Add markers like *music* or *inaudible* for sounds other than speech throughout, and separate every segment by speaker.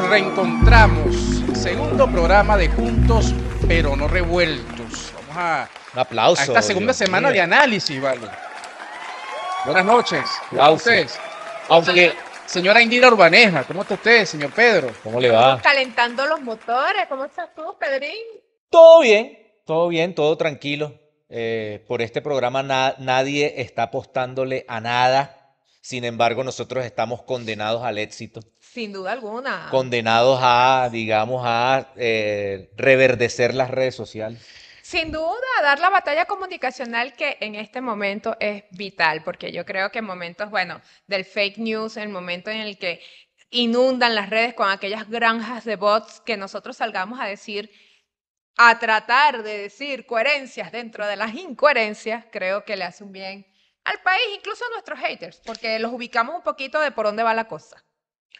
Speaker 1: reencontramos. Segundo programa de Juntos, pero no revueltos. Vamos a,
Speaker 2: Un aplauso, esta segunda semana de
Speaker 1: análisis, ¿vale? Buenas noches. a ustedes? Aunque. Señora Indira Urbaneja, ¿cómo está usted, señor Pedro? ¿Cómo le va?
Speaker 3: Calentando los motores, ¿cómo estás tú, Pedrín?
Speaker 2: Todo bien, todo bien, todo tranquilo. Eh, por este programa nadie está apostándole a nada. Sin embargo, nosotros estamos condenados al éxito.
Speaker 3: Sin duda alguna.
Speaker 2: Condenados a, digamos, a eh, reverdecer las redes sociales.
Speaker 3: Sin duda, dar la batalla comunicacional que en este momento es vital, porque yo creo que en momentos, bueno, del fake news, el momento en el que inundan las redes con aquellas granjas de bots que nosotros salgamos a decir, a tratar de decir coherencias dentro de las incoherencias, creo que le hace un bien al país, incluso a nuestros haters, porque los ubicamos un poquito de por dónde va la cosa.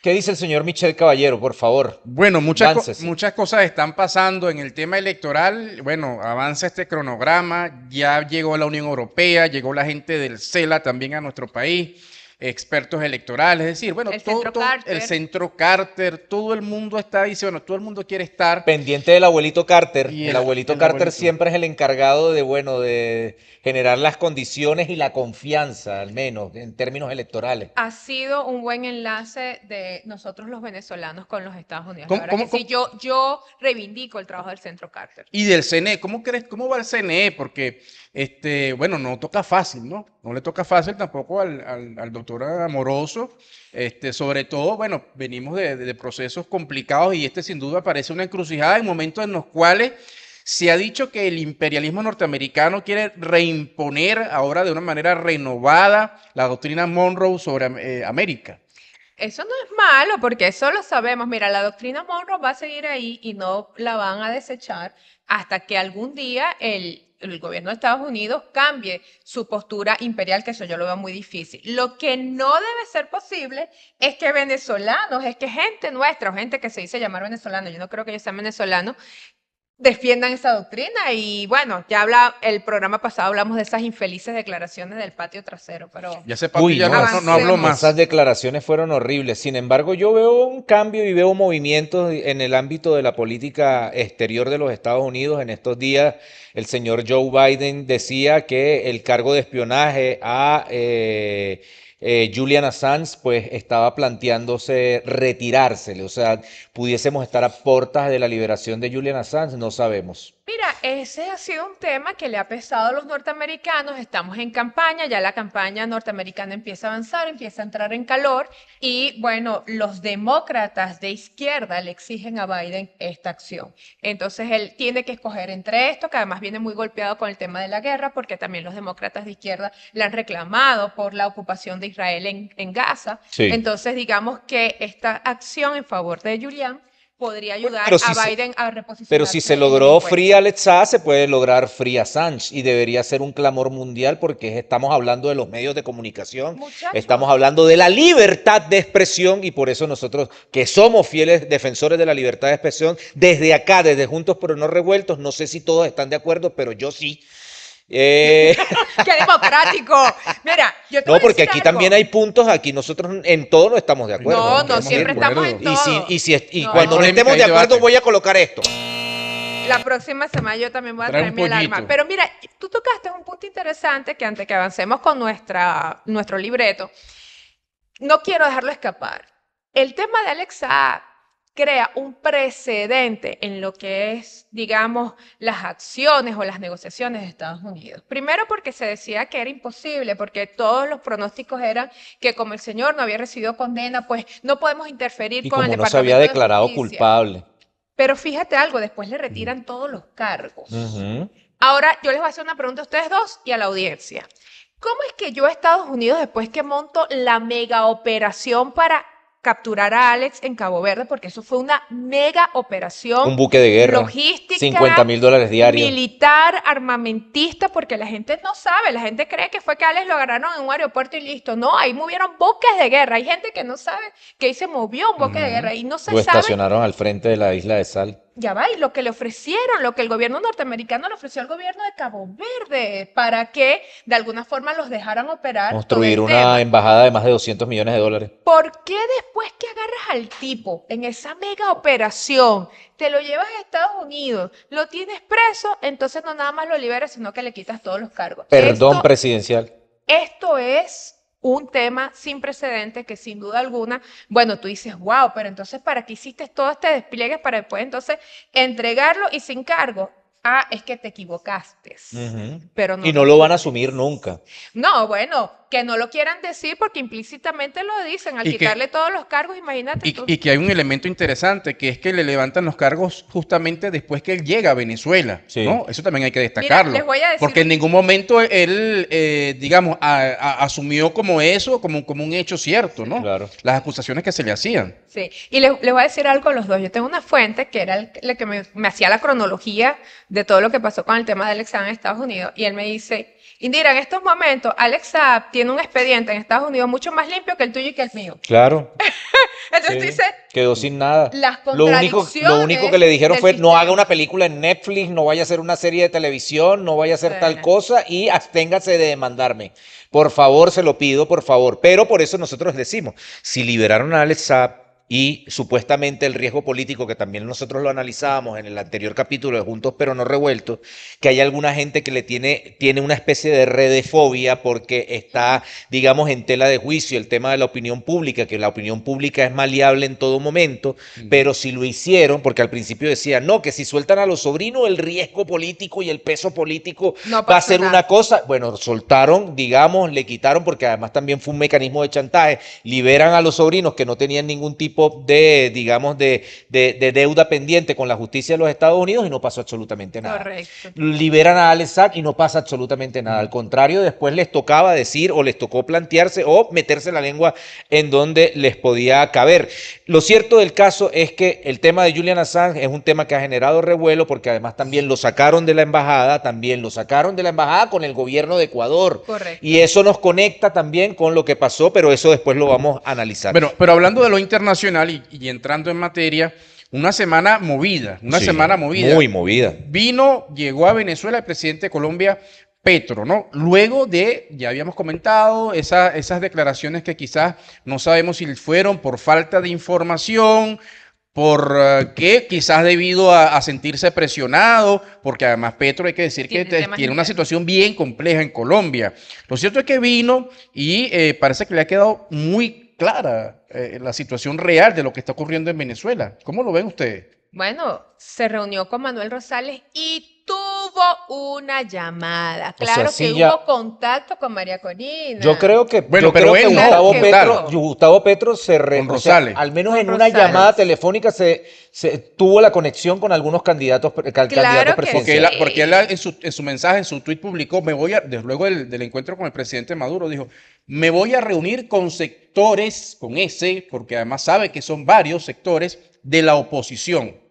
Speaker 2: ¿Qué dice el señor Michel Caballero, por favor?
Speaker 1: Bueno, muchas, muchas cosas están pasando en el tema electoral. Bueno, avanza este cronograma, ya llegó la Unión Europea, llegó la gente del CELA también a nuestro país expertos electorales, es decir, bueno, el, todo, centro el centro Carter, todo el mundo
Speaker 2: está dice, bueno, todo el mundo quiere estar pendiente del abuelito Carter. Y el, abuelito Carter siempre es el encargado de, bueno, de generar las condiciones y la confianza, al menos en términos electorales.
Speaker 3: Ha sido un buen enlace de nosotros los venezolanos con los Estados Unidos. ¿Cómo, yo, yo reivindico el trabajo del centro Carter.
Speaker 1: Y del CNE, ¿cómo crees? ¿Cómo va el CNE? Porque, este, bueno, no toca fácil, ¿no? No le toca fácil tampoco al, al, al doctor amoroso, este, sobre todo, bueno, venimos de, procesos complicados y este sin duda parece una encrucijada en momentos en los cuales se ha dicho que el imperialismo norteamericano quiere reimponer ahora de una manera renovada la doctrina Monroe sobre eh, América.
Speaker 3: Eso no es malo, porque eso lo sabemos. Mira, la doctrina Monroe va a seguir ahí y no la van a desechar hasta que algún día el, el gobierno de Estados Unidos cambie su postura imperial, que eso yo lo veo muy difícil. Lo que no debe ser posible es que venezolanos, es que gente nuestra, gente que se dice llamar venezolano, yo no creo que ellos sean venezolanos, defiendan esa doctrina. Y bueno, ya habla, el programa pasado hablamos de esas infelices declaraciones del patio trasero, pero.
Speaker 2: Ya
Speaker 1: Uy, ya
Speaker 3: no, hablo más.
Speaker 2: Esas declaraciones fueron horribles. Sin embargo, yo veo un cambio y veo movimientos en el ámbito de la política exterior de los Estados Unidos. En estos días, el señor Joe Biden decía que el cargo de espionaje a eh, Julian Assange pues estaba planteándose retirársele, o sea, pudiésemos estar a portas de la liberación de Julian Assange, no sabemos.
Speaker 3: Mira, ese ha sido un tema que le ha pesado a los norteamericanos. Estamos en campaña, ya la campaña norteamericana empieza a avanzar, empieza a entrar en calor y bueno, los demócratas de izquierda le exigen a Biden esta acción. Entonces él tiene que escoger entre esto, que además viene muy golpeado con el tema de la guerra, porque también los demócratas de izquierda le han reclamado por la ocupación de Israel en, Gaza. Entonces digamos que esta acción en favor de Julián, podría ayudar a Biden a reposicionar. Pero si
Speaker 2: se logró fría Alexa se puede lograr fría Sánchez y debería ser un clamor mundial porque estamos hablando de los medios de comunicación, estamos hablando de la libertad de expresión y por eso nosotros que somos fieles defensores de la libertad de expresión, desde acá, desde Juntos pero no Revueltos, no sé si todos están de acuerdo, pero yo sí. Eh,
Speaker 3: *laughs* ¡Qué democrático! Mira, yo te No, porque aquí también hay
Speaker 2: puntos, aquí nosotros en todo no estamos de acuerdo. No, no, siempre estamos en todo. Y, cuando no estemos de acuerdo voy a colocar esto.
Speaker 3: La próxima semana yo también voy a traer mi alarma. Pero mira, tú tocaste un punto interesante que antes que avancemos con nuestra, nuestro libreto, no quiero dejarlo escapar. El tema de Alexa crea un precedente en lo que es, digamos, las acciones o las negociaciones de Estados Unidos. Primero porque se decía que era imposible, porque todos los pronósticos eran que como el señor no había recibido condena, pues no podemos interferir y con el no se había declarado culpable. Pero fíjate algo, después le retiran mm. todos los cargos. Ahora yo les voy a hacer una pregunta a ustedes dos y a la audiencia. ¿Cómo es que yo a Estados Unidos, después que monto la mega operación para capturar a Alex en Cabo Verde, porque eso fue una mega operación. Un buque de guerra. Logística. 50 mil
Speaker 2: dólares diarios.
Speaker 3: Militar, armamentista, porque la gente no sabe, la gente cree que fue que Alex lo agarraron en un aeropuerto y listo. No, ahí movieron buques de guerra. Hay gente que no sabe que ahí se movió un buque de guerra y no se sabe. estacionaron
Speaker 2: al frente de la isla de Sal
Speaker 3: ya va, y lo que le ofrecieron, lo que el gobierno norteamericano le ofreció al gobierno de Cabo Verde, para que de alguna forma los dejaran operar. Construir una
Speaker 2: embajada de más de 200 millones de dólares.
Speaker 3: ¿Por qué después que agarras al tipo en esa mega operación, te lo llevas a Estados Unidos, lo tienes preso, entonces no nada más lo liberas, sino que le quitas todos los cargos? Perdón
Speaker 2: presidencial.
Speaker 3: Esto es un tema sin precedentes que sin duda alguna, bueno, tú dices, wow, pero entonces, ¿para qué hiciste todo este despliegue para después entonces entregarlo y sin cargo? Ah, es que te equivocaste. pero y no lo
Speaker 2: van a asumir nunca.
Speaker 3: No, bueno, que no lo quieran decir porque implícitamente lo dicen al quitarle todos los cargos, imagínate. Y,
Speaker 1: que hay un elemento interesante, que es que le levantan los cargos justamente después que él llega a Venezuela, ¿no? Eso también hay que destacarlo. porque en ningún momento él, eh, digamos, asumió como eso, como, como un hecho cierto, ¿no? Claro. Las acusaciones que se le hacían.
Speaker 3: Sí, y le voy a decir algo a los dos. Yo tengo una fuente que era la que me, hacía la cronología de todo lo que pasó con el tema del examen en Estados Unidos y él me dice Indira, en estos momentos, Alex Alexa tiene un expediente en Estados Unidos mucho más limpio que el tuyo y que el mío. Claro. *laughs* Entonces dice,
Speaker 2: Quedó sin nada. Las lo único, lo único que le dijeron fue: no haga una película en Netflix, no vaya a hacer una serie de televisión, no vaya a hacer tal cosa y absténgase de demandarme. Por favor, se lo pido, por favor. Pero por eso nosotros decimos: si liberaron a Alex Alexa y supuestamente el riesgo político, que también nosotros lo analizábamos en el anterior capítulo de Juntos pero no revueltos, que hay alguna gente que le tiene, tiene una especie de redefobia porque está, digamos, en tela de juicio el tema de la opinión pública, que la opinión pública es maleable en todo momento, mm. pero si lo hicieron, porque al principio decían, no, que si sueltan a los sobrinos el riesgo político y el peso político va a ser una cosa, bueno, soltaron, digamos, le quitaron, porque además también fue un mecanismo de chantaje, liberan a los sobrinos que no tenían ningún tipo de, digamos, de, deuda pendiente con la justicia de los Estados Unidos y no pasó absolutamente nada. Correcto. Liberan a Alex y no pasa absolutamente nada. Al contrario, después les tocaba decir o les tocó plantearse o meterse la lengua en donde les podía caber. Lo cierto del caso es que el tema de Julian Assange es un tema que ha generado revuelo porque además también lo sacaron de la embajada, también lo sacaron de la embajada con el gobierno de Ecuador. Correcto. Y eso nos conecta también con lo que pasó, pero eso después lo vamos a analizar. Bueno,
Speaker 1: pero hablando de lo internacional, y, entrando en materia, una semana movida, una semana movida. Muy movida. Vino, llegó a Venezuela el presidente de Colombia, Petro, ¿no? Luego de, ya habíamos comentado, esas declaraciones que quizás no sabemos si fueron por falta de información, por eh, qué, quizás debido a, sentirse presionado, porque además Petro hay que decir que tiene una situación bien compleja en Colombia. Lo cierto es que vino y eh, parece que le ha quedado muy clara eh, la situación real de lo que está ocurriendo en Venezuela. ¿Cómo lo ven ustedes?
Speaker 3: Bueno, se reunió con Manuel Rosales y hubo una llamada. Claro que hubo contacto con María Corina. Yo
Speaker 2: creo que, bueno, pero Gustavo, Petro, se al menos en una llamada telefónica se, tuvo la conexión con algunos candidatos, presidenciales.
Speaker 1: Porque, en, su, mensaje, en su tweet publicó, me voy a, desde luego del encuentro con el presidente Maduro, dijo, me voy a reunir con sectores, con ese, porque además sabe que son varios sectores de la oposición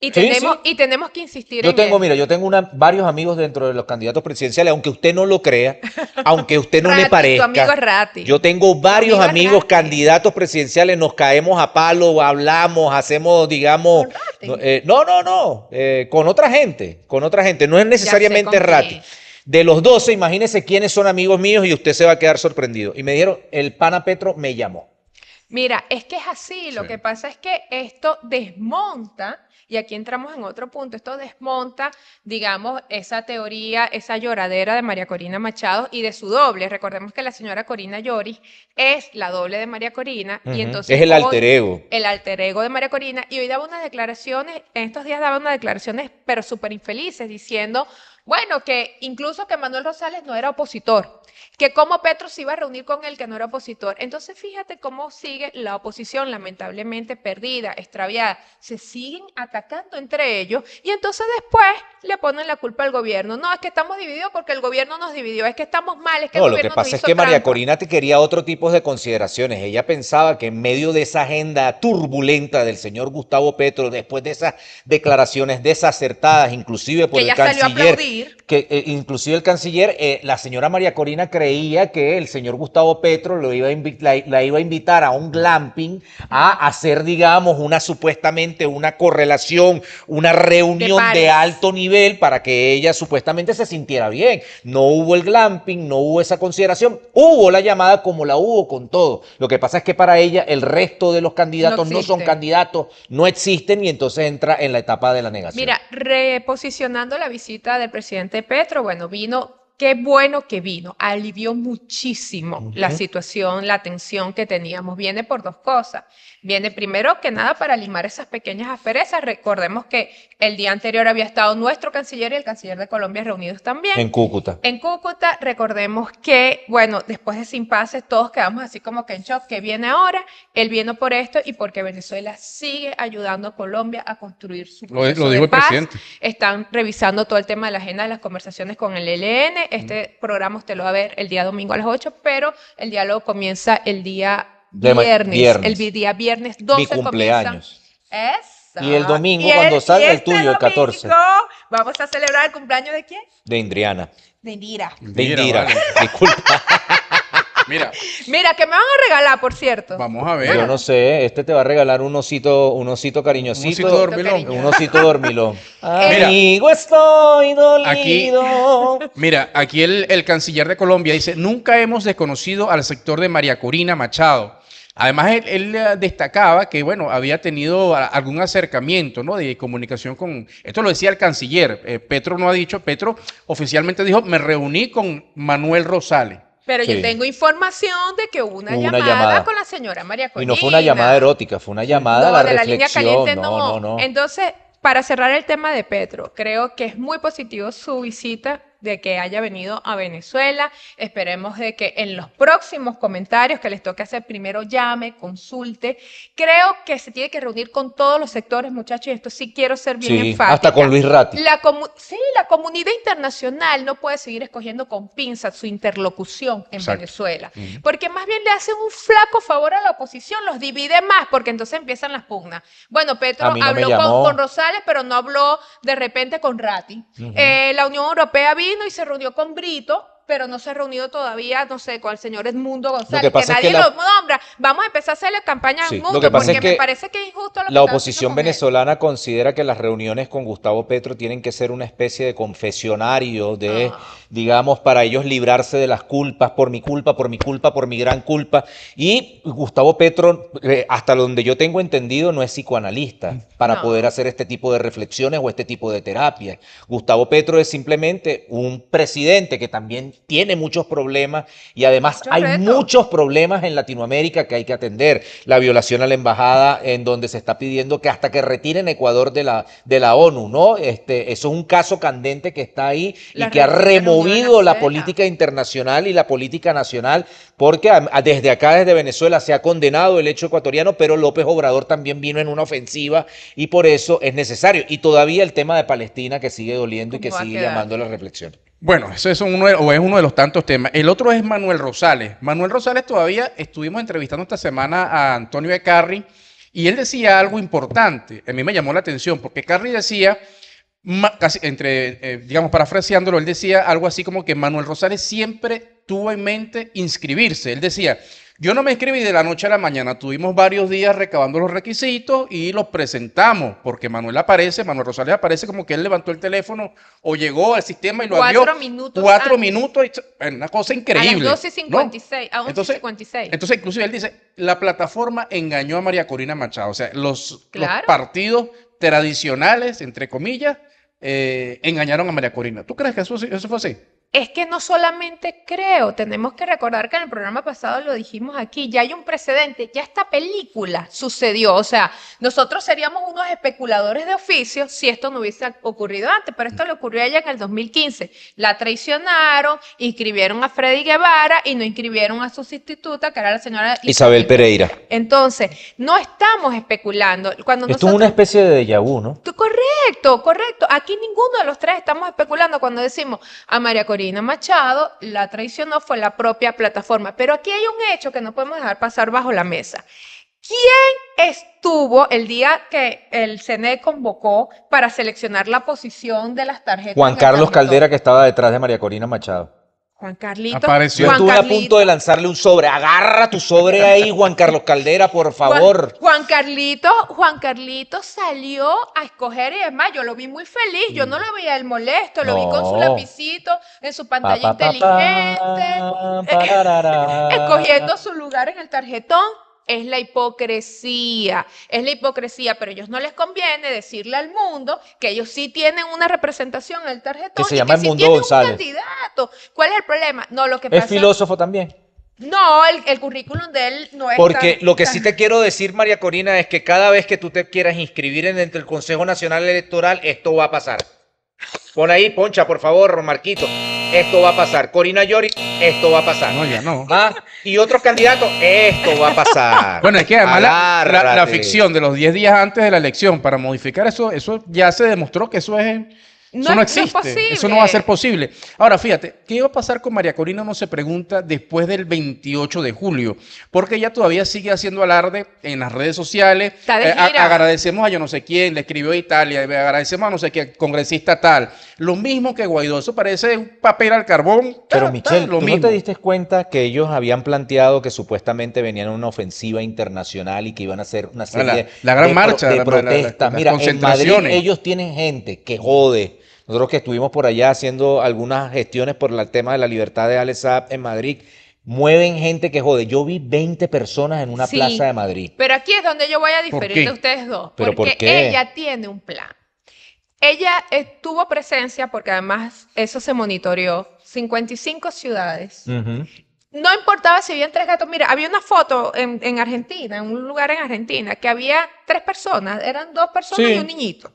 Speaker 3: y tenemos, y tenemos que insistir yo tengo,
Speaker 2: Mira, yo tengo varios amigos dentro de los candidatos presidenciales, aunque usted no lo crea,
Speaker 3: *laughs* aunque usted no le parezca. Yo
Speaker 2: tengo varios amigos candidatos presidenciales, nos caemos a palo, hablamos, hacemos, digamos. Eh, no, no, no, eh, con otra gente, con otra gente. No es necesariamente Rati. De los 12, imagínese quiénes son amigos míos y usted se va a quedar sorprendido. Y me dijeron, el pana Petro me llamó.
Speaker 3: Mira, es que es así. Lo que pasa es que esto desmonta y aquí entramos en otro punto. Esto desmonta, digamos, esa teoría, esa lloradera de María Corina Machado y de su doble. Recordemos que la señora Corina Lloris es la doble de María Corina. y entonces es el alter ego. El alter ego de María Corina. Y hoy daba unas declaraciones, en estos días daba unas declaraciones, pero súper infelices, diciendo bueno, que incluso que Manuel Rosales no era opositor, que como Petro se iba a reunir con él, que no era opositor. Entonces fíjate cómo sigue la oposición, lamentablemente perdida, extraviada. Se siguen atacando entre ellos y entonces después le ponen la culpa al gobierno. No, es que estamos divididos porque el gobierno nos dividió, es que estamos mal, es que no, el gobierno lo que pasa es que María Corina
Speaker 2: te quería otro tipo de consideraciones. Ella pensaba que en medio de esa agenda turbulenta del señor Gustavo Petro, después de esas declaraciones desacertadas, inclusive por que el canciller, que eh, inclusive el canciller, eh, la señora María Corina creía que el señor Gustavo Petro lo iba a la, iba a invitar a un glamping a hacer, digamos, una supuestamente una correlación, una reunión de, alto nivel para que ella supuestamente se sintiera bien. No hubo el glamping, no hubo esa consideración, hubo la llamada como la hubo con todo. Lo que pasa es que para ella el resto de los candidatos no, no son candidatos, no existen y entonces entra en la etapa de la negación. Mira,
Speaker 3: reposicionando la visita del presidente presidente Petro, bueno, vino, qué bueno que vino, alivió muchísimo la situación, la tensión que teníamos. Viene por dos cosas. Viene primero que nada para limar esas pequeñas asperezas. Recordemos que el día anterior había estado nuestro canciller y el canciller de Colombia reunidos también. En Cúcuta. En Cúcuta, recordemos que, bueno, después de sin pases, todos quedamos así como que en shock. ¿Qué viene ahora? Él vino por esto y porque Venezuela sigue ayudando a Colombia a construir su proceso lo, lo dijo de paz. presidente. Están revisando todo el tema de la agenda de las conversaciones con el ELN. Este mm. programa usted lo va a ver el día domingo a las 8, pero el diálogo comienza el día viernes, viernes. El día viernes 12 Mi cumpleaños. y el domingo, cuando salga el este tuyo, el 14. Vamos a celebrar el cumpleaños de quién?
Speaker 2: De Indriana.
Speaker 3: De Indira. De Indira,
Speaker 2: *laughs* disculpa. *laughs* Mira.
Speaker 3: Mira, que me van a regalar, por cierto. Vamos a ver. Yo
Speaker 2: no sé, este te va a regalar un osito, un osito cariñosito. Un osito dormilón. Un osito dormilón.
Speaker 3: *laughs* Amigo,
Speaker 2: estoy dolido. Aquí,
Speaker 1: mira, aquí el, el canciller de Colombia dice, nunca hemos desconocido al sector de María Corina Machado Además, él, eh, destacaba que, bueno, había tenido algún acercamiento, ¿no? De comunicación con, esto lo decía el canciller, eh, Petro no ha dicho, Petro oficialmente dijo, me reuní con Manuel Rosales.
Speaker 3: Pero yo tengo información de que hubo una, llamada, con la señora María Corina. Y no fue una llamada
Speaker 2: erótica, fue una llamada
Speaker 1: a la de reflexión. La línea caliente,
Speaker 3: no. Entonces, para cerrar el tema de Petro, creo que es muy positivo su visita de que haya venido a Venezuela. Esperemos de que en los próximos comentarios que les toque hacer, primero llame, consulte. Creo que se tiene que reunir con todos los sectores, muchachos, y esto sí quiero ser bien sí, Hasta con Luis Ratti. La sí, la comunidad internacional no puede seguir escogiendo con pinzas su interlocución en Venezuela, porque más bien le hacen un flaco favor a la oposición, los divide más, porque entonces empiezan las pugnas. Bueno, Petro habló con, Rosales, pero no habló de repente con Ratti. Eh, la Unión Europea vino vino y se reunió con Brito, pero no se ha reunido todavía, no sé, con el señor Edmundo González, que, nadie lo nombra. Vamos a empezar a hacer la campaña al mundo, porque me parece que es injusto lo La oposición
Speaker 2: venezolana considera que las reuniones con Gustavo Petro tienen que ser una especie de confesionario, de, ah. digamos, para ellos librarse de las culpas, por mi culpa, por mi culpa, por mi gran culpa. Y Gustavo Petro, eh, hasta donde yo tengo entendido, no es psicoanalista para poder hacer este tipo de reflexiones o este tipo de terapia. Gustavo Petro es simplemente un presidente que también tiene muchos problemas y además hay muchos problemas en Latinoamérica que hay que atender. La violación a la embajada en donde se está pidiendo que hasta que retiren Ecuador de la, de la ONU, ¿no? Este, eso es un caso candente que está ahí y que ha removido la política internacional y la política nacional porque desde acá, desde Venezuela, se ha condenado el hecho ecuatoriano, pero López Obrador también vino en una ofensiva y por eso es necesario. Y todavía el tema de Palestina que sigue doliendo y que sigue llamando a la reflexión.
Speaker 1: Bueno, eso es uno, de, es uno de los tantos temas. El otro es Manuel Rosales.
Speaker 2: Manuel Rosales todavía
Speaker 1: estuvimos entrevistando esta semana a Antonio de Carri y él decía algo importante. A mí me llamó la atención porque Carri decía, entre, eh, digamos, parafraseándolo, él decía algo así como que Manuel Rosales siempre tuvo en mente inscribirse. Él decía, yo no me inscribí de la noche a la mañana, tuvimos varios días recabando los requisitos y los presentamos, porque Manuel aparece, Manuel Rosales aparece como que él levantó el teléfono o llegó al sistema y lo cuatro Minutos cuatro minutos. una cosa increíble. A las 12.56, a Entonces, inclusive él dice, la plataforma engañó a María Corina Machado, o sea, los, partidos tradicionales, entre comillas, eh, engañaron a María Corina. ¿Tú crees que eso, eso
Speaker 3: fue así? es que no solamente creo, tenemos que recordar que en el programa pasado lo dijimos aquí, ya hay un precedente, ya esta película sucedió, o sea, nosotros seríamos unos especuladores de oficio si esto no hubiese ocurrido antes, pero esto le ocurrió a en el 2015. La traicionaron, inscribieron a Freddy Guevara y no inscribieron a su sustituta, que era la señora Isabel, Pereira. Entonces, no estamos especulando. Cuando esto es una
Speaker 2: especie de déjà vu, ¿no?
Speaker 3: Correcto, correcto. Aquí ninguno de los tres estamos especulando cuando decimos a María Corina Corina Machado la traicionó fue la propia plataforma. Pero aquí hay un hecho que no podemos dejar pasar bajo la mesa. ¿Quién estuvo el día que el CNE convocó para seleccionar la posición de las tarjetas? Juan Carlos Caldera,
Speaker 2: que estaba detrás de María Corina Machado.
Speaker 3: Juan Carlito. Juan a punto
Speaker 2: de lanzarle un sobre. Agarra tu sobre ahí, Juan Carlos Caldera, por favor.
Speaker 3: Juan, Carlito, Juan Carlito salió a escoger y es más, yo lo vi muy feliz. Yo no lo veía el molesto, lo vi con su lapicito, en su pantalla inteligente, *laughs* escogiendo su lugar en el tarjetón es la hipocresía, es la hipocresía, pero a ellos no les conviene decirle al mundo que ellos sí tienen una representación en el tarjetón. Que se llama el mundo González. candidato. ¿Cuál es el problema? No, lo que pasa. Es filósofo también. No, el, currículum de él no es. Porque lo que sí
Speaker 2: te quiero decir, María Corina, es que cada vez que tú te quieras inscribir en, del el Consejo Nacional Electoral, esto va a pasar. Pon ahí, poncha, por favor, Marquito. Esto va a pasar. Corina Yori, esto va a pasar. No, ya no. Y otros candidatos, esto va a pasar. *laughs*
Speaker 1: bueno, es que además la, ficción de los 10 días antes de la elección para modificar eso, eso ya se demostró que eso es
Speaker 2: eso no existe. eso no va a ser
Speaker 1: posible. Ahora, fíjate, ¿qué iba a pasar con María Corina? No se pregunta después del 28 de julio, porque ella todavía sigue haciendo alarde en las redes sociales. Eh, agradecemos a yo no sé quién, le escribió a Italia, eh, agradecemos a no sé qué congresista tal. Lo mismo que Guaidó, eso parece un papel al carbón. Pero Michel, no te
Speaker 2: diste cuenta que ellos habían planteado que supuestamente venían una ofensiva internacional y que iban a hacer una serie la, gran marcha, de, de protestas? Mira, ellos tienen gente que jode nosotros que estuvimos por allá haciendo algunas gestiones por el tema de la libertad de Alessab en Madrid, mueven gente que jode. Yo vi 20 personas en una plaza de Madrid.
Speaker 3: Pero aquí es donde yo voy a diferir de ustedes dos. porque ella tiene un plan. Ella estuvo presencia, porque además eso se monitoreó, 55 ciudades. No importaba si habían tres gatos. Mira, había una foto en, Argentina, en un lugar en Argentina, que había tres personas, eran dos personas y un niñito.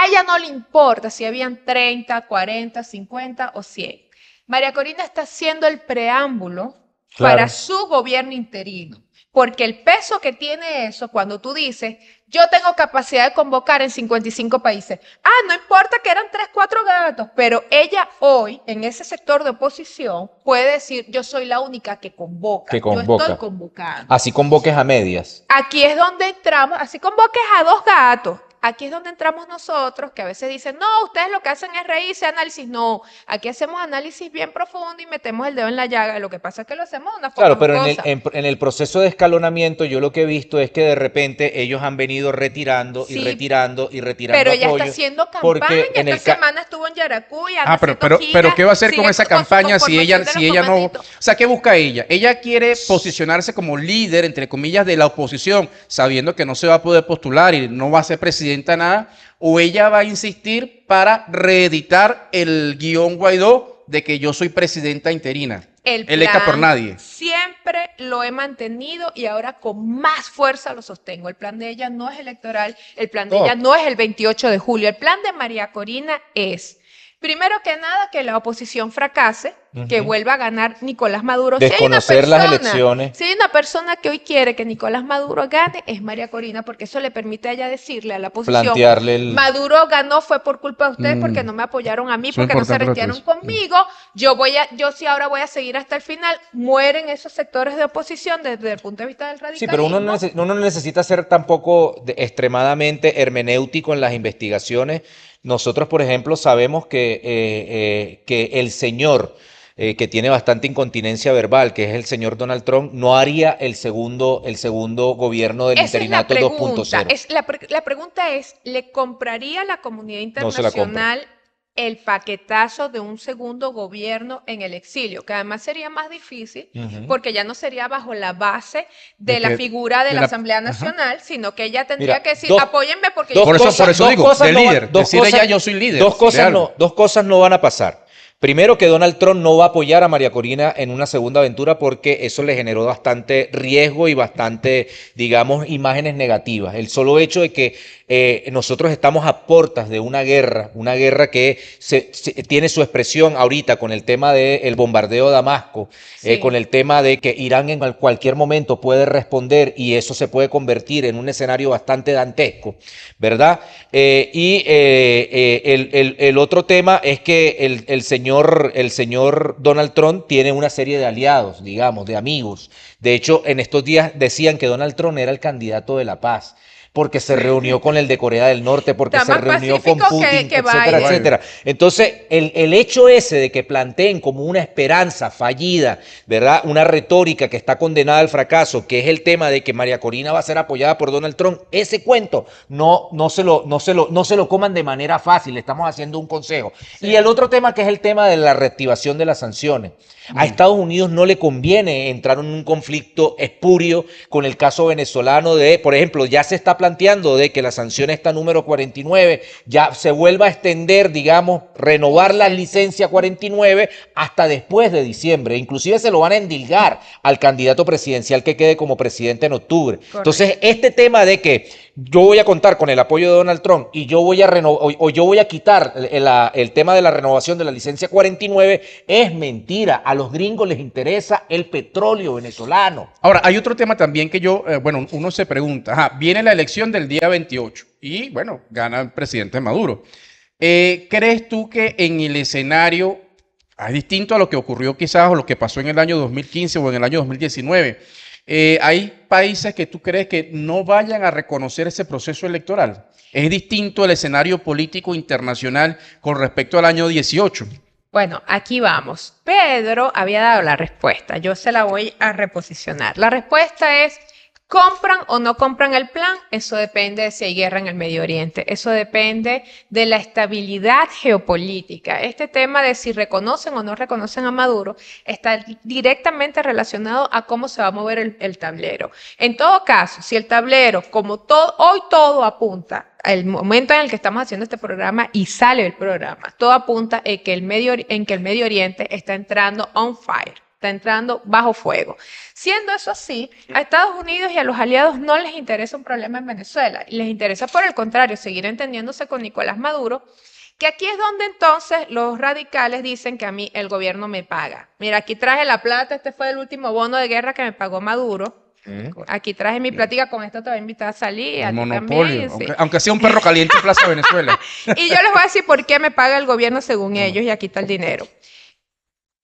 Speaker 3: A ella no le importa si habían 30, 40, 50 o 100. María Corina está haciendo el preámbulo para su gobierno interino. Porque el peso que tiene eso cuando tú dices, yo tengo capacidad de convocar en 55 países. Ah, no importa que eran 3, 4 gatos, pero ella hoy, en ese sector de oposición, puede decir, yo soy la única que convoca. Que convoca. Yo estoy convocando.
Speaker 2: Así convoques a medias.
Speaker 3: Aquí es donde entramos, así convoques a dos gatos aquí es donde entramos nosotros, que a veces dicen, no, ustedes lo que hacen es reírse, análisis. No, aquí hacemos análisis bien profundo y metemos el dedo en la llaga. Lo que pasa es que lo hacemos de una forma. Claro, pero
Speaker 2: en el, proceso de escalonamiento, yo lo que he visto es que de repente ellos han venido retirando y retirando y retirando.
Speaker 1: Pero ella está haciendo campaña. Porque Esta semana
Speaker 3: estuvo en Yaracuy. Ah, pero, pero, ¿qué va a hacer con esa
Speaker 1: campaña si ella, si ella no. O sea, ¿qué busca ella? Ella quiere posicionarse como líder, entre comillas, de la oposición, sabiendo que no se va a poder postular y no va a ser presidente nada, o ella va a insistir para reeditar el guión Guaidó de que yo soy presidenta interina.
Speaker 3: El electa por nadie. Siempre lo he mantenido y ahora con más fuerza lo sostengo. El plan de ella no es electoral, el plan de ella no es el 28 de julio, el plan de María Corina es, primero que nada, que la oposición fracase, que vuelva a ganar Nicolás Maduro. Desconocer las elecciones. Si una persona que hoy quiere que Nicolás Maduro gane, es María Corina, porque eso le permite a ella decirle a la oposición, Maduro ganó fue por culpa de ustedes, mm. porque no me apoyaron a mí, porque no se retiraron mm. conmigo, yo voy a, yo sí ahora voy a seguir hasta el final, mueren esos sectores de oposición desde el punto de vista del radicalismo. Sí, pero uno no,
Speaker 2: necesita ser tampoco extremadamente hermenéutico en las investigaciones. Nosotros, por ejemplo, sabemos que, eh, eh, que el señor eh, que tiene bastante incontinencia verbal, que es el señor Donald Trump, no haría el segundo, el segundo gobierno del interinato 2.0.
Speaker 3: La, la pregunta es, ¿le compraría la comunidad internacional el paquetazo de un segundo gobierno en el exilio, que además sería más difícil porque ya no sería bajo la base de, la figura de, la, Asamblea Nacional, sino que ella tendría que decir, apóyenme porque yo líder, soy líder.
Speaker 2: Dos cosas, no, dos cosas no van a pasar. Primero que Donald Trump no va a apoyar a María Corina en una segunda aventura porque eso le generó bastante riesgo y bastante, digamos, imágenes negativas. El solo hecho de que eh, nosotros estamos a portas de una guerra, una guerra que tiene su expresión ahorita con el tema del bombardeo de Damasco, eh, con el tema de que Irán en cualquier momento puede responder y eso se puede convertir en un escenario bastante dantesco, ¿verdad? Eh, y el, otro tema es que el, señor, el señor Donald Trump tiene una serie de aliados, digamos, de amigos. De hecho, en estos días decían que Donald Trump era el candidato de la paz porque se reunió con el de Corea del Norte, porque se reunió con Putin, que, etcétera, etcétera. Entonces, el, hecho ese de que planteen como una esperanza fallida, ¿verdad? Una retórica que está condenada al fracaso, que es el tema de que María Corina va a ser apoyada por Donald Trump, ese cuento no, no, se, lo, no, se, lo, no se lo coman de manera fácil, estamos haciendo un consejo. Y el otro tema que es el tema de la reactivación de las sanciones. A mm. Estados Unidos no le conviene entrar en un conflicto espurio con el caso venezolano de, por ejemplo, ya se está planteando de que la sanción esta número 49 ya se vuelva a extender, digamos, renovar la licencia 49 hasta después de diciembre. Inclusive se lo van a endilgar al candidato presidencial que quede como presidente en octubre. Entonces, este tema de que yo voy a contar con el apoyo de Donald Trump y yo voy a renovar o, yo voy a quitar el, tema de la renovación de la licencia 49 es mentira. A los gringos les interesa el petróleo venezolano. Ahora, hay
Speaker 1: otro tema también que yo, eh, bueno, uno se pregunta, viene la elección del día 28 y bueno, gana el presidente Maduro. Eh, ¿Crees tú que en el escenario es distinto a lo que ocurrió quizás o lo que pasó en el año 2015 o en el año 2019? Eh, hay países que tú crees que no vayan a reconocer ese proceso electoral. Es distinto el escenario político internacional con respecto al año 18.
Speaker 3: Bueno, aquí vamos. Pedro había dado la respuesta. Yo se la voy a reposicionar. La respuesta es ¿Compran o no compran el plan? Eso depende de si hay guerra en el Medio Oriente, eso depende de la estabilidad geopolítica. Este tema de si reconocen o no reconocen a Maduro está directamente relacionado a cómo se va a mover el, tablero. En todo caso, si el tablero, como todo, hoy todo apunta el momento en el que estamos haciendo este programa y sale el programa, todo apunta en que el Medio, en que el Medio Oriente está entrando on fire está entrando bajo fuego. Siendo eso así, a Estados Unidos y a los aliados no les interesa un problema en Venezuela, les interesa por el contrario seguir entendiéndose con Nicolás Maduro, que aquí es donde entonces los radicales dicen que a mí el gobierno me paga. Mira, aquí traje la plata, este fue el último bono de guerra que me pagó Maduro. Mm. Aquí traje mi plática, con esto te voy a invitar a salir. monopolio,
Speaker 1: aunque, sea un perro caliente
Speaker 3: en Plaza Venezuela. *laughs* y yo les voy a decir por qué me paga el gobierno según mm. ellos y aquí está el dinero.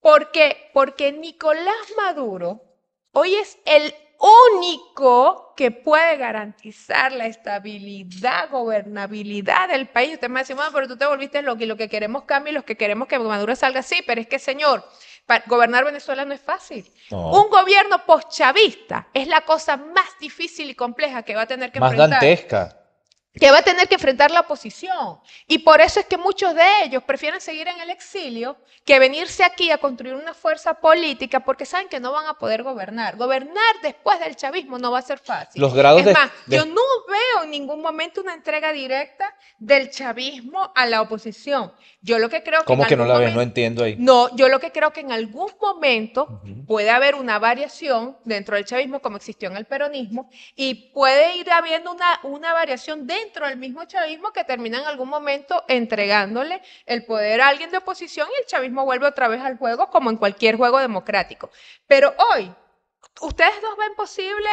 Speaker 3: ¿Por qué? Porque Nicolás Maduro hoy es el único que puede garantizar la estabilidad, gobernabilidad del país. Usted me dice, pero tú te volviste lo que lo que queremos cambio y lo que queremos que Maduro salga así, pero es que, señor, gobernar Venezuela no es fácil. Un gobierno postchavista es la cosa más difícil y compleja que va a tener que enfrentar. Más
Speaker 1: dantesca
Speaker 3: que va a tener que enfrentar la oposición. Y por eso es que muchos de ellos prefieren seguir en el exilio que venirse aquí a construir una fuerza política porque saben que no van a poder gobernar. Gobernar después del chavismo no va a ser fácil. Los grados es más, yo no veo en ningún momento una entrega directa del chavismo a la oposición. Yo lo que creo que... ¿Cómo que no la veo, No entiendo ahí. No, yo lo que creo que en algún momento puede haber una variación dentro del chavismo como existió en el peronismo y puede ir habiendo una, una variación dentro dentro del mismo chavismo que termina en algún momento entregándole el poder a alguien de oposición y el chavismo vuelve otra vez al juego como en cualquier juego democrático. Pero hoy, ¿ustedes dos ven posible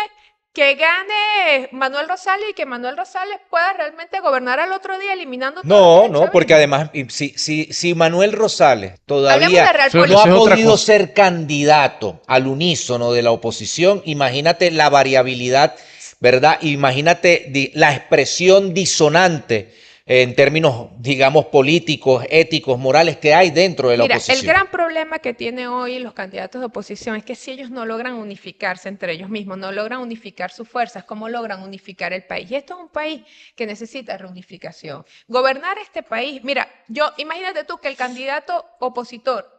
Speaker 3: que gane Manuel Rosales y que Manuel Rosales pueda realmente gobernar al otro día eliminando No, no, porque
Speaker 2: además si, si, si Manuel Rosales todavía no ha podido ser candidato al unísono de la oposición, imagínate la variabilidad ¿verdad? Imagínate la expresión disonante eh, en términos, digamos, políticos, éticos, morales que hay dentro de la oposición. El gran
Speaker 3: problema que tienen hoy los candidatos de oposición es que si ellos no logran unificarse entre ellos mismos, no logran unificar sus fuerzas, ¿cómo logran unificar el país? Y esto es un país que necesita reunificación. Gobernar este país, mira, yo imagínate tú que el candidato opositor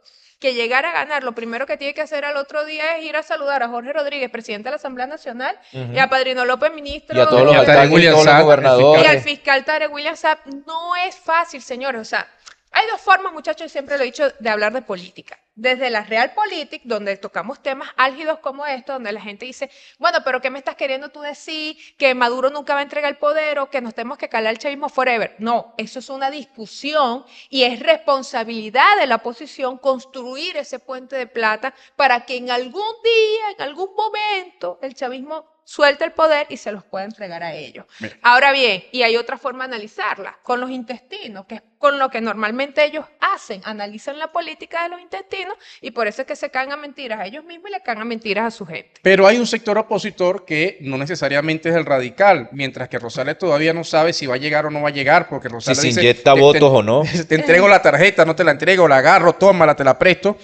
Speaker 3: que llegar a ganar, lo primero que tiene que hacer al otro día es ir a saludar a Jorge Rodríguez, presidente de la Asamblea Nacional, y a Padrino López, ministro. Y a todos
Speaker 2: los, Y al
Speaker 3: fiscal Tarek William Saab. No es fácil, señores. O sea, hay dos formas, muchachos, siempre lo he dicho, de hablar de política desde la Realpolitik, donde tocamos temas álgidos como esto, donde la gente dice, bueno, pero ¿qué me estás queriendo tú decir? Que Maduro nunca va a entregar el poder o que nos tenemos que calar el chavismo forever. No, eso es una discusión y es responsabilidad de la oposición construir ese puente de plata para que en algún día, en algún momento, el chavismo suelta el poder y se los puede entregar a ellos. Ahora bien, y hay otra forma de analizarla, con los intestinos, que es con lo que normalmente ellos hacen, analizan la política de los intestinos y por eso es que se caen a mentiras a ellos mismos y le caen a mentiras a su gente.
Speaker 1: Pero hay un sector opositor que no necesariamente es el radical, mientras que Rosales todavía no sabe si va a llegar o no va a llegar, porque Rosales... Si se inyecta votos o no.
Speaker 2: *laughs* Te entrego la
Speaker 1: tarjeta, no te la entrego, la agarro, tómala, te la presto.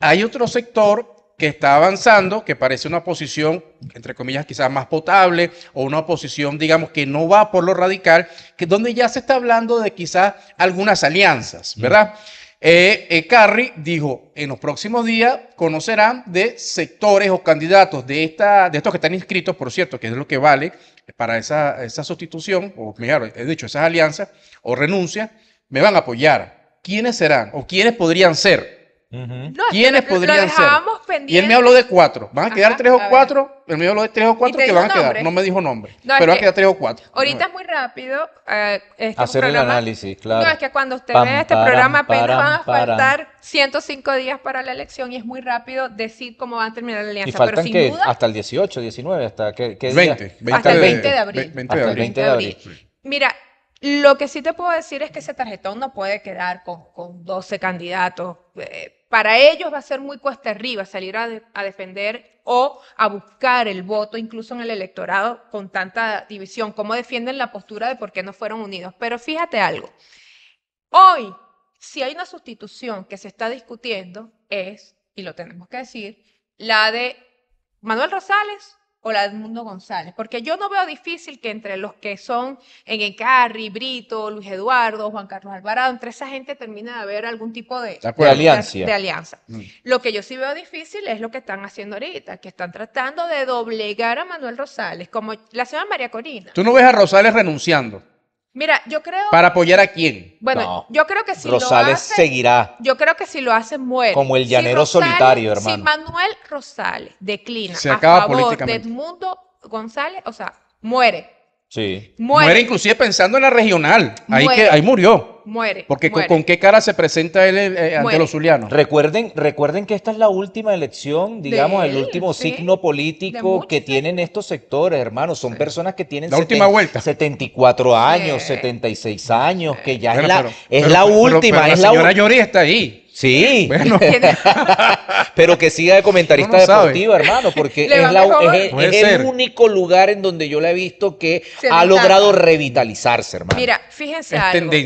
Speaker 1: Hay otro sector que está avanzando, que parece una posición, entre comillas, quizás más potable, o una posición, digamos, que no va por lo radical, que donde ya se está hablando de quizás algunas alianzas, ¿verdad? Eh, eh, dijo, en los próximos días conocerán de sectores o candidatos de, esta, de estos que están inscritos, por cierto, que es lo que vale para esa, esa sustitución, o mejor, he dicho, esas alianzas o renuncias, me van a apoyar. ¿Quiénes serán o quiénes podrían ser?
Speaker 3: ¿Quiénes podrían ser? Y él me habló de
Speaker 1: cuatro. ¿Van a quedar tres o cuatro? Él me habló de tres o cuatro que van a quedar. No me dijo nombre. pero van a quedar tres o cuatro. Ahorita
Speaker 3: es muy rápido. Eh, este Hacer el análisis, claro. No, es que cuando usted ve este programa apenas van a faltar 105 días para la elección y es muy rápido decir cómo va a terminar la alianza. ¿Y faltan pero sin duda,
Speaker 2: hasta el 18, 19, hasta qué, hasta el 20 de, abril. Hasta el 20 de abril.
Speaker 3: Mira, lo que sí te puedo decir es que ese tarjetón no puede quedar con, 12 candidatos. Eh, para ellos va a ser muy cuesta arriba salir a, defender o a buscar el voto, incluso en el electorado, con tanta división. ¿Cómo defienden la postura de por qué no fueron unidos? Pero fíjate algo. Hoy, si hay una sustitución que se está discutiendo, es, y lo tenemos que decir, la de Manuel Rosales o la Edmundo González, porque yo no veo difícil que entre los que son en Encarri, Brito, Luis Eduardo, Juan Carlos Alvarado, entre esa gente termine de haber algún tipo de, alianza. Mm. Lo que yo sí veo difícil es lo que están haciendo ahorita, que están tratando de doblegar a Manuel Rosales, como la señora María Corina. ¿Tú
Speaker 1: no ves a Rosales renunciando?
Speaker 3: Mira, yo creo. ¿Para
Speaker 1: apoyar a quién? Bueno,
Speaker 3: yo creo que si Rosales lo
Speaker 1: hace, seguirá.
Speaker 3: Yo creo que si lo hace, muere. Como el llanero solitario, hermano. Si Manuel Rosales declina a favor de Edmundo González, o sea, muere. Muere. inclusive
Speaker 1: pensando en la regional. Ahí, que, ahí murió.
Speaker 3: Muere. Porque Con,
Speaker 2: qué cara se presenta él eh, eh, ante los zulianos. Recuerden, recuerden que esta es la última elección, digamos, el último signo político que tienen estos sectores, hermanos. Son personas que tienen la última vuelta. 74 años, 76 años, que ya es la, es la última. es la señora está ahí. Sí. *laughs* *laughs* Pero que siga de comentarista deportiva, hermano, porque es, el, único lugar en donde yo la he visto que ha logrado revitalizarse, hermano.
Speaker 3: Mira, fíjense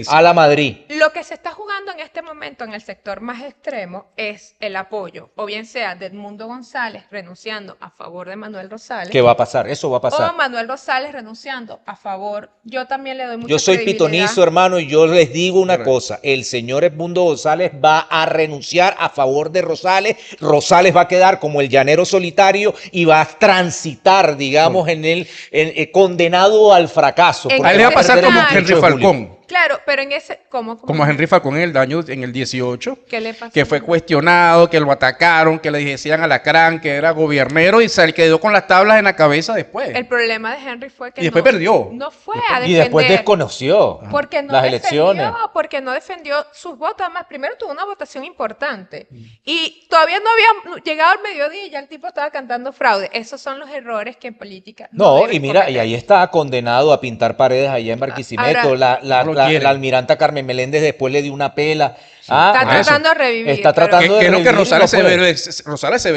Speaker 3: A la Madrid. Lo que se está jugando en este momento en el sector más extremo es el apoyo, o bien sea de Edmundo González renunciando a favor de Manuel Rosales. ¿Qué va a
Speaker 2: pasar? Eso va a pasar. O
Speaker 3: Manuel Rosales renunciando a favor. Yo también le doy mucha Yo soy pitonizo,
Speaker 2: hermano, y yo les digo una cosa. El señor Edmundo González va a a renunciar a favor de Rosales. Rosales va a quedar como el llanero solitario y va a transitar, digamos, en el, eh, condenado al fracaso.
Speaker 3: le va a pasar como Henry Falcón. Claro, pero en ese. Como Henry
Speaker 1: Falcón en el daño en el 18. ¿Qué le pasó? Que fue cuestionado, que lo atacaron, que le decían alacrán, que era gobernero y se quedó con las tablas en la cabeza después. El
Speaker 3: problema de Henry fue que. después no, perdió. No fue a defender. Y después
Speaker 2: desconoció
Speaker 3: porque no las elecciones. Porque no defendió sus votos. Además, primero tuvo una votación importante. Y todavía no había llegado al mediodía y ya el tipo estaba cantando fraude. Esos son los errores que en política. No, y mira, y
Speaker 2: ahí está condenado a pintar paredes allá en Barquisimeto. la, la la, almiranta Carmen Meléndez después le dio una pela. Ah,
Speaker 3: está ah, tratando de revivir. Está tratando de que
Speaker 1: Rosales, se ve,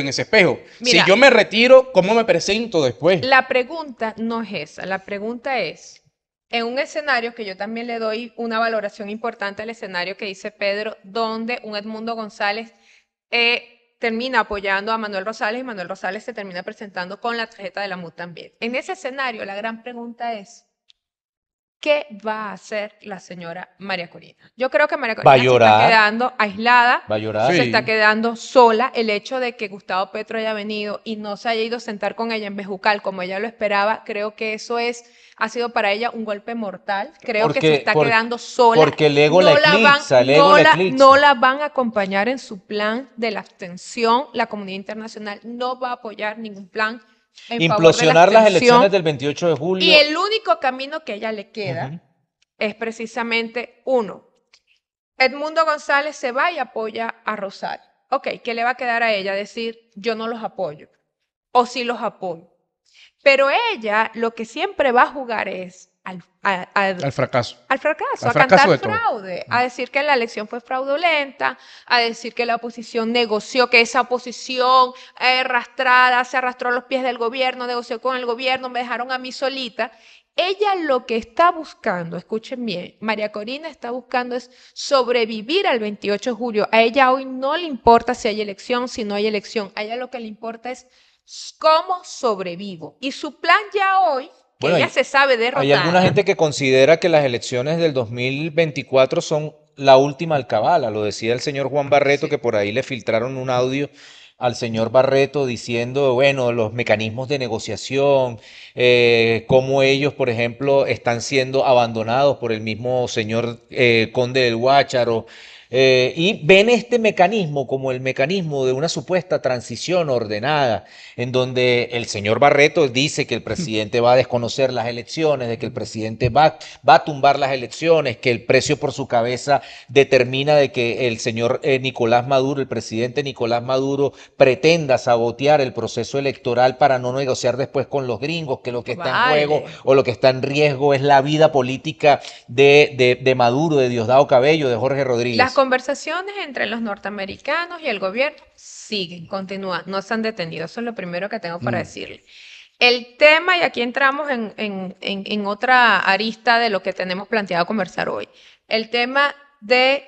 Speaker 1: en ese espejo. si yo me retiro, ¿cómo me presento después?
Speaker 3: La pregunta no es esa. La pregunta es, en un escenario que yo también le doy una valoración importante al escenario que dice Pedro, donde un Edmundo González... Eh, termina apoyando a Manuel Rosales y Manuel Rosales se termina presentando con la tarjeta de la MUT también. En ese escenario, la gran pregunta es, ¿Qué va a hacer la señora María Corina? Yo creo que María Corina se está quedando aislada, se está quedando sola. El hecho de que Gustavo Petro haya venido y no se haya ido a sentar con ella en Bejucal como ella lo esperaba, creo que eso es ha sido para ella un golpe mortal. Creo que se está quedando sola. Porque el la eclipsa, no, la, no la van a acompañar en su plan de la abstención. La comunidad internacional no va a apoyar ningún plan implosionar las elecciones
Speaker 2: del 28 de julio. Y el
Speaker 3: único camino que ella le queda es precisamente uno. Edmundo González se va y apoya a Rosal Ok, ¿qué le va a quedar a ella? Decir, yo no los apoyo. O sí los apoyo. Pero ella lo que siempre va a jugar es,
Speaker 1: al, fracaso.
Speaker 3: Al fracaso, a cantar fraude, a decir que la elección fue fraudulenta, a decir que la oposición negoció, que esa oposición eh, arrastrada se arrastró a los pies del gobierno, negoció con el gobierno, me dejaron a mí solita. Ella lo que está buscando, escuchen bien, María Corina está buscando es sobrevivir al 28 de julio. A ella hoy no le importa si hay elección, si no hay elección. A ella lo que le importa es cómo sobrevivo. Y su plan ya hoy hay, se sabe Hay alguna gente
Speaker 2: que considera que las elecciones del 2024 son la última alcabala, lo decía el señor Juan Barreto, que por ahí le filtraron un audio al señor Barreto diciendo, bueno, los mecanismos de negociación, eh, cómo ellos, por ejemplo, están siendo abandonados por el mismo señor eh, Conde del Guácharo, eh, y ven este mecanismo como el mecanismo de una supuesta transición ordenada, en donde el señor Barreto dice que el presidente va a desconocer las elecciones, de que el presidente va, va a tumbar las elecciones, que el precio por su cabeza determina de que el señor eh, Nicolás Maduro, el presidente Nicolás Maduro, pretenda sabotear el proceso electoral para no negociar después con los gringos, que lo que está en juego o lo que está en riesgo es la vida política de, Maduro, de Diosdado Cabello, de Jorge Rodríguez
Speaker 3: conversaciones entre los norteamericanos y el gobierno siguen, continúan, no se han detenido. Eso es lo primero que tengo para mm. decirle. El tema, y aquí entramos en, en, en, otra arista de lo que tenemos planteado conversar hoy, el tema de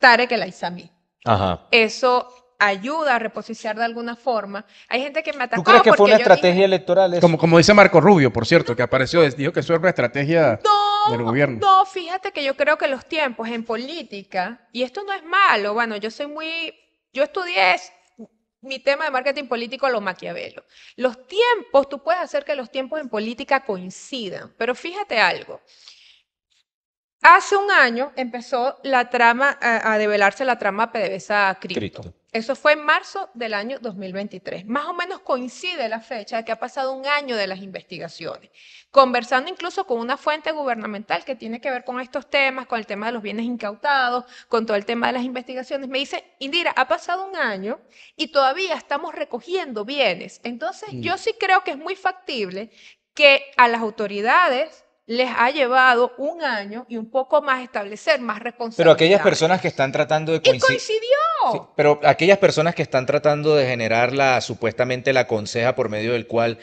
Speaker 3: Tarek el Aizami. Ajá. Eso ayuda a reposicionar de alguna forma. Hay gente que me atacó. ¿Tú crees que fue una estrategia
Speaker 1: electoral? Como, como dice Marco Rubio, por cierto, que apareció, dijo que eso era una estrategia.
Speaker 3: No no, fíjate que yo creo que los tiempos en política, y esto no es malo, bueno, yo soy muy, yo estudié mi tema de marketing político a lo maquiavelo. Los tiempos, tú puedes hacer que los tiempos en política coincidan, pero fíjate algo. Hace un año empezó la trama a, develarse la trama PDVSA cristo. Eso fue en marzo del año 2023. Más o menos coincide la fecha de que ha pasado un año de las investigaciones, conversando incluso con una fuente gubernamental que tiene que ver con estos temas, con el tema de los bienes incautados, con todo el tema de las investigaciones. Me dice, Indira, ha pasado un año y todavía estamos recogiendo bienes. Entonces, yo mm. sí creo que es muy factible que a las autoridades les ha llevado un año y un poco más establecer más responsabilidad. Pero aquellas personas
Speaker 2: que están tratando de coincidir.
Speaker 3: coincidió!
Speaker 2: pero aquellas personas que están tratando de generar la supuestamente la conceja por medio del cual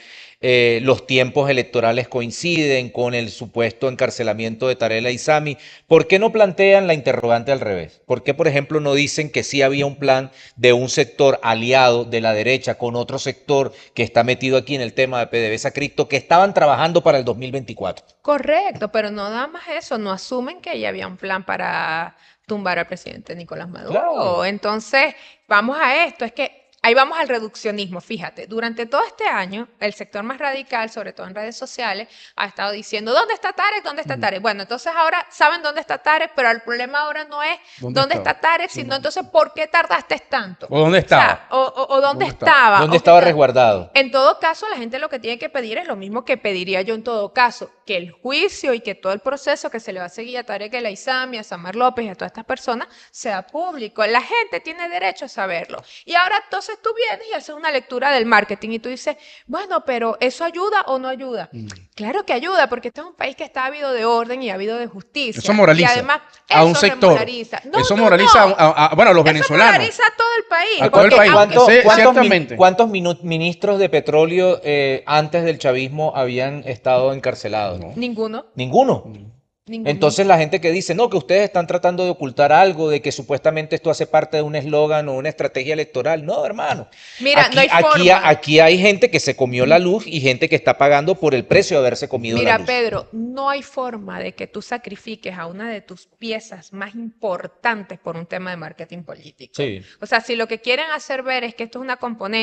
Speaker 2: eh, los tiempos electorales coinciden con el supuesto encarcelamiento de Tarela y Sami. ¿Por qué no plantean la interrogante al revés? ¿Por qué, por ejemplo, no dicen que sí había un plan de un sector aliado de la derecha con otro sector que está metido aquí en el tema de PDVSA Cripto que estaban trabajando para el 2024?
Speaker 3: Correcto, pero no da más eso, no asumen que ya había un plan para tumbar al presidente Nicolás Maduro. Claro. Entonces, vamos a esto, es que ahí vamos al reduccionismo, fíjate, durante todo este año el sector más radical, sobre todo en redes sociales, ha estado diciendo, ¿dónde está Tarek? ¿Dónde está mm. Tarek? Bueno, entonces ahora saben dónde está Tarek, pero el problema ahora no es dónde, está Tarek, sino entonces ¿por qué tardaste tanto? ¿O dónde estaba? O, dónde, estaba? ¿Dónde estaba
Speaker 2: resguardado?
Speaker 3: En todo caso, la gente lo que tiene que pedir es lo mismo que pediría yo en todo caso, que el juicio y que todo el proceso que se le va a seguir a Tarek El Aizami, a Samar López y a todas estas personas sea público. La gente tiene derecho a saberlo. Y ahora entonces tú vienes y haces una lectura del marketing y tú dices, bueno, pero ¿eso ayuda o no ayuda? Mm. Claro que ayuda, porque este es un país que está habido de orden y habido de justicia. Eso moraliza. además, a eso un sector. eso moraliza A,
Speaker 2: los bueno, los
Speaker 1: eso moraliza
Speaker 3: a todo el país.
Speaker 2: ¿Cuántos, ministros de petróleo eh, antes del chavismo habían estado encarcelados? Ninguno. Ninguno. Mm.
Speaker 3: Entonces la
Speaker 2: gente que dice, no, que ustedes están tratando de ocultar algo, de que supuestamente esto hace parte de un eslogan o una estrategia electoral. No, hermano.
Speaker 3: Mira, aquí, no hay aquí,
Speaker 2: aquí, hay gente que se comió la luz y gente que está pagando por el precio de haberse comido la luz. Mira,
Speaker 3: Pedro, no hay forma de que tú sacrifiques a una de tus piezas más importantes por un tema de marketing político. O sea, si lo que quieren hacer ver es que esto es una componente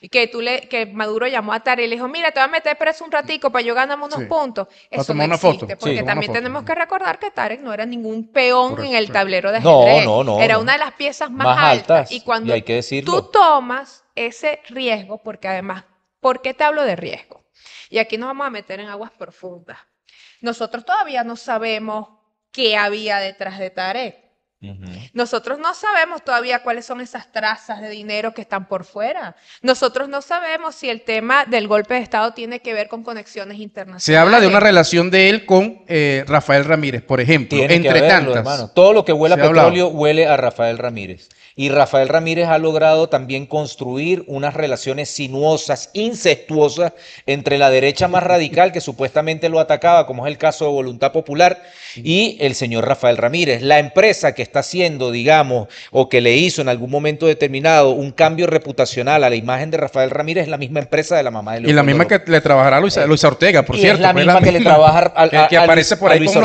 Speaker 3: y que tú le, que Maduro llamó a Tare y le dijo, mira, te voy a meter preso un ratico para yo ganarme unos puntos. Eso no existe, una foto. porque también tenemos que recordar que Tarek no era ningún peón en el tablero de ajedrez. No, no, no. Era una de las piezas más, altas. Y cuando tú tomas ese riesgo, porque además, ¿por qué te hablo de riesgo? Y aquí nos vamos a meter en aguas profundas. Nosotros todavía no sabemos qué había detrás de Tarek. Nosotros no sabemos todavía cuáles son esas trazas de dinero que están por fuera. Nosotros no sabemos si el tema del golpe de Estado tiene que ver con conexiones internacionales. Se habla de una
Speaker 1: relación de él con eh, Rafael Ramírez, por ejemplo, entre tantas. Todo
Speaker 2: lo que huele a petróleo huele a Rafael Ramírez. Y Rafael Ramírez ha logrado también construir unas relaciones sinuosas, incestuosas, entre la derecha más radical que supuestamente lo atacaba, como es el caso de Voluntad Popular, y el señor Rafael Ramírez. La empresa que está haciendo, digamos, o que le hizo en algún momento determinado un cambio reputacional a la imagen de Rafael Ramírez es la misma empresa de la mamá de Luis. Y la misma que
Speaker 1: le trabajará a Luisa, eh, Ortega, por cierto. Pues la misma, que le trabaja *laughs* a, que aparece por ahí con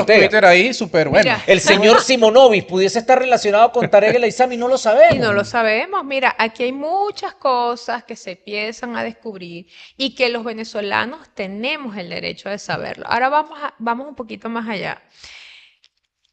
Speaker 2: súper bueno. el señor Simonovis pudiese estar relacionado con Tarek la Isami, no lo sabe y no lo
Speaker 3: sabemos. Mira, aquí hay muchas cosas que se empiezan a descubrir y que los venezolanos tenemos el derecho de saberlo. Ahora vamos, vamos un poquito más allá.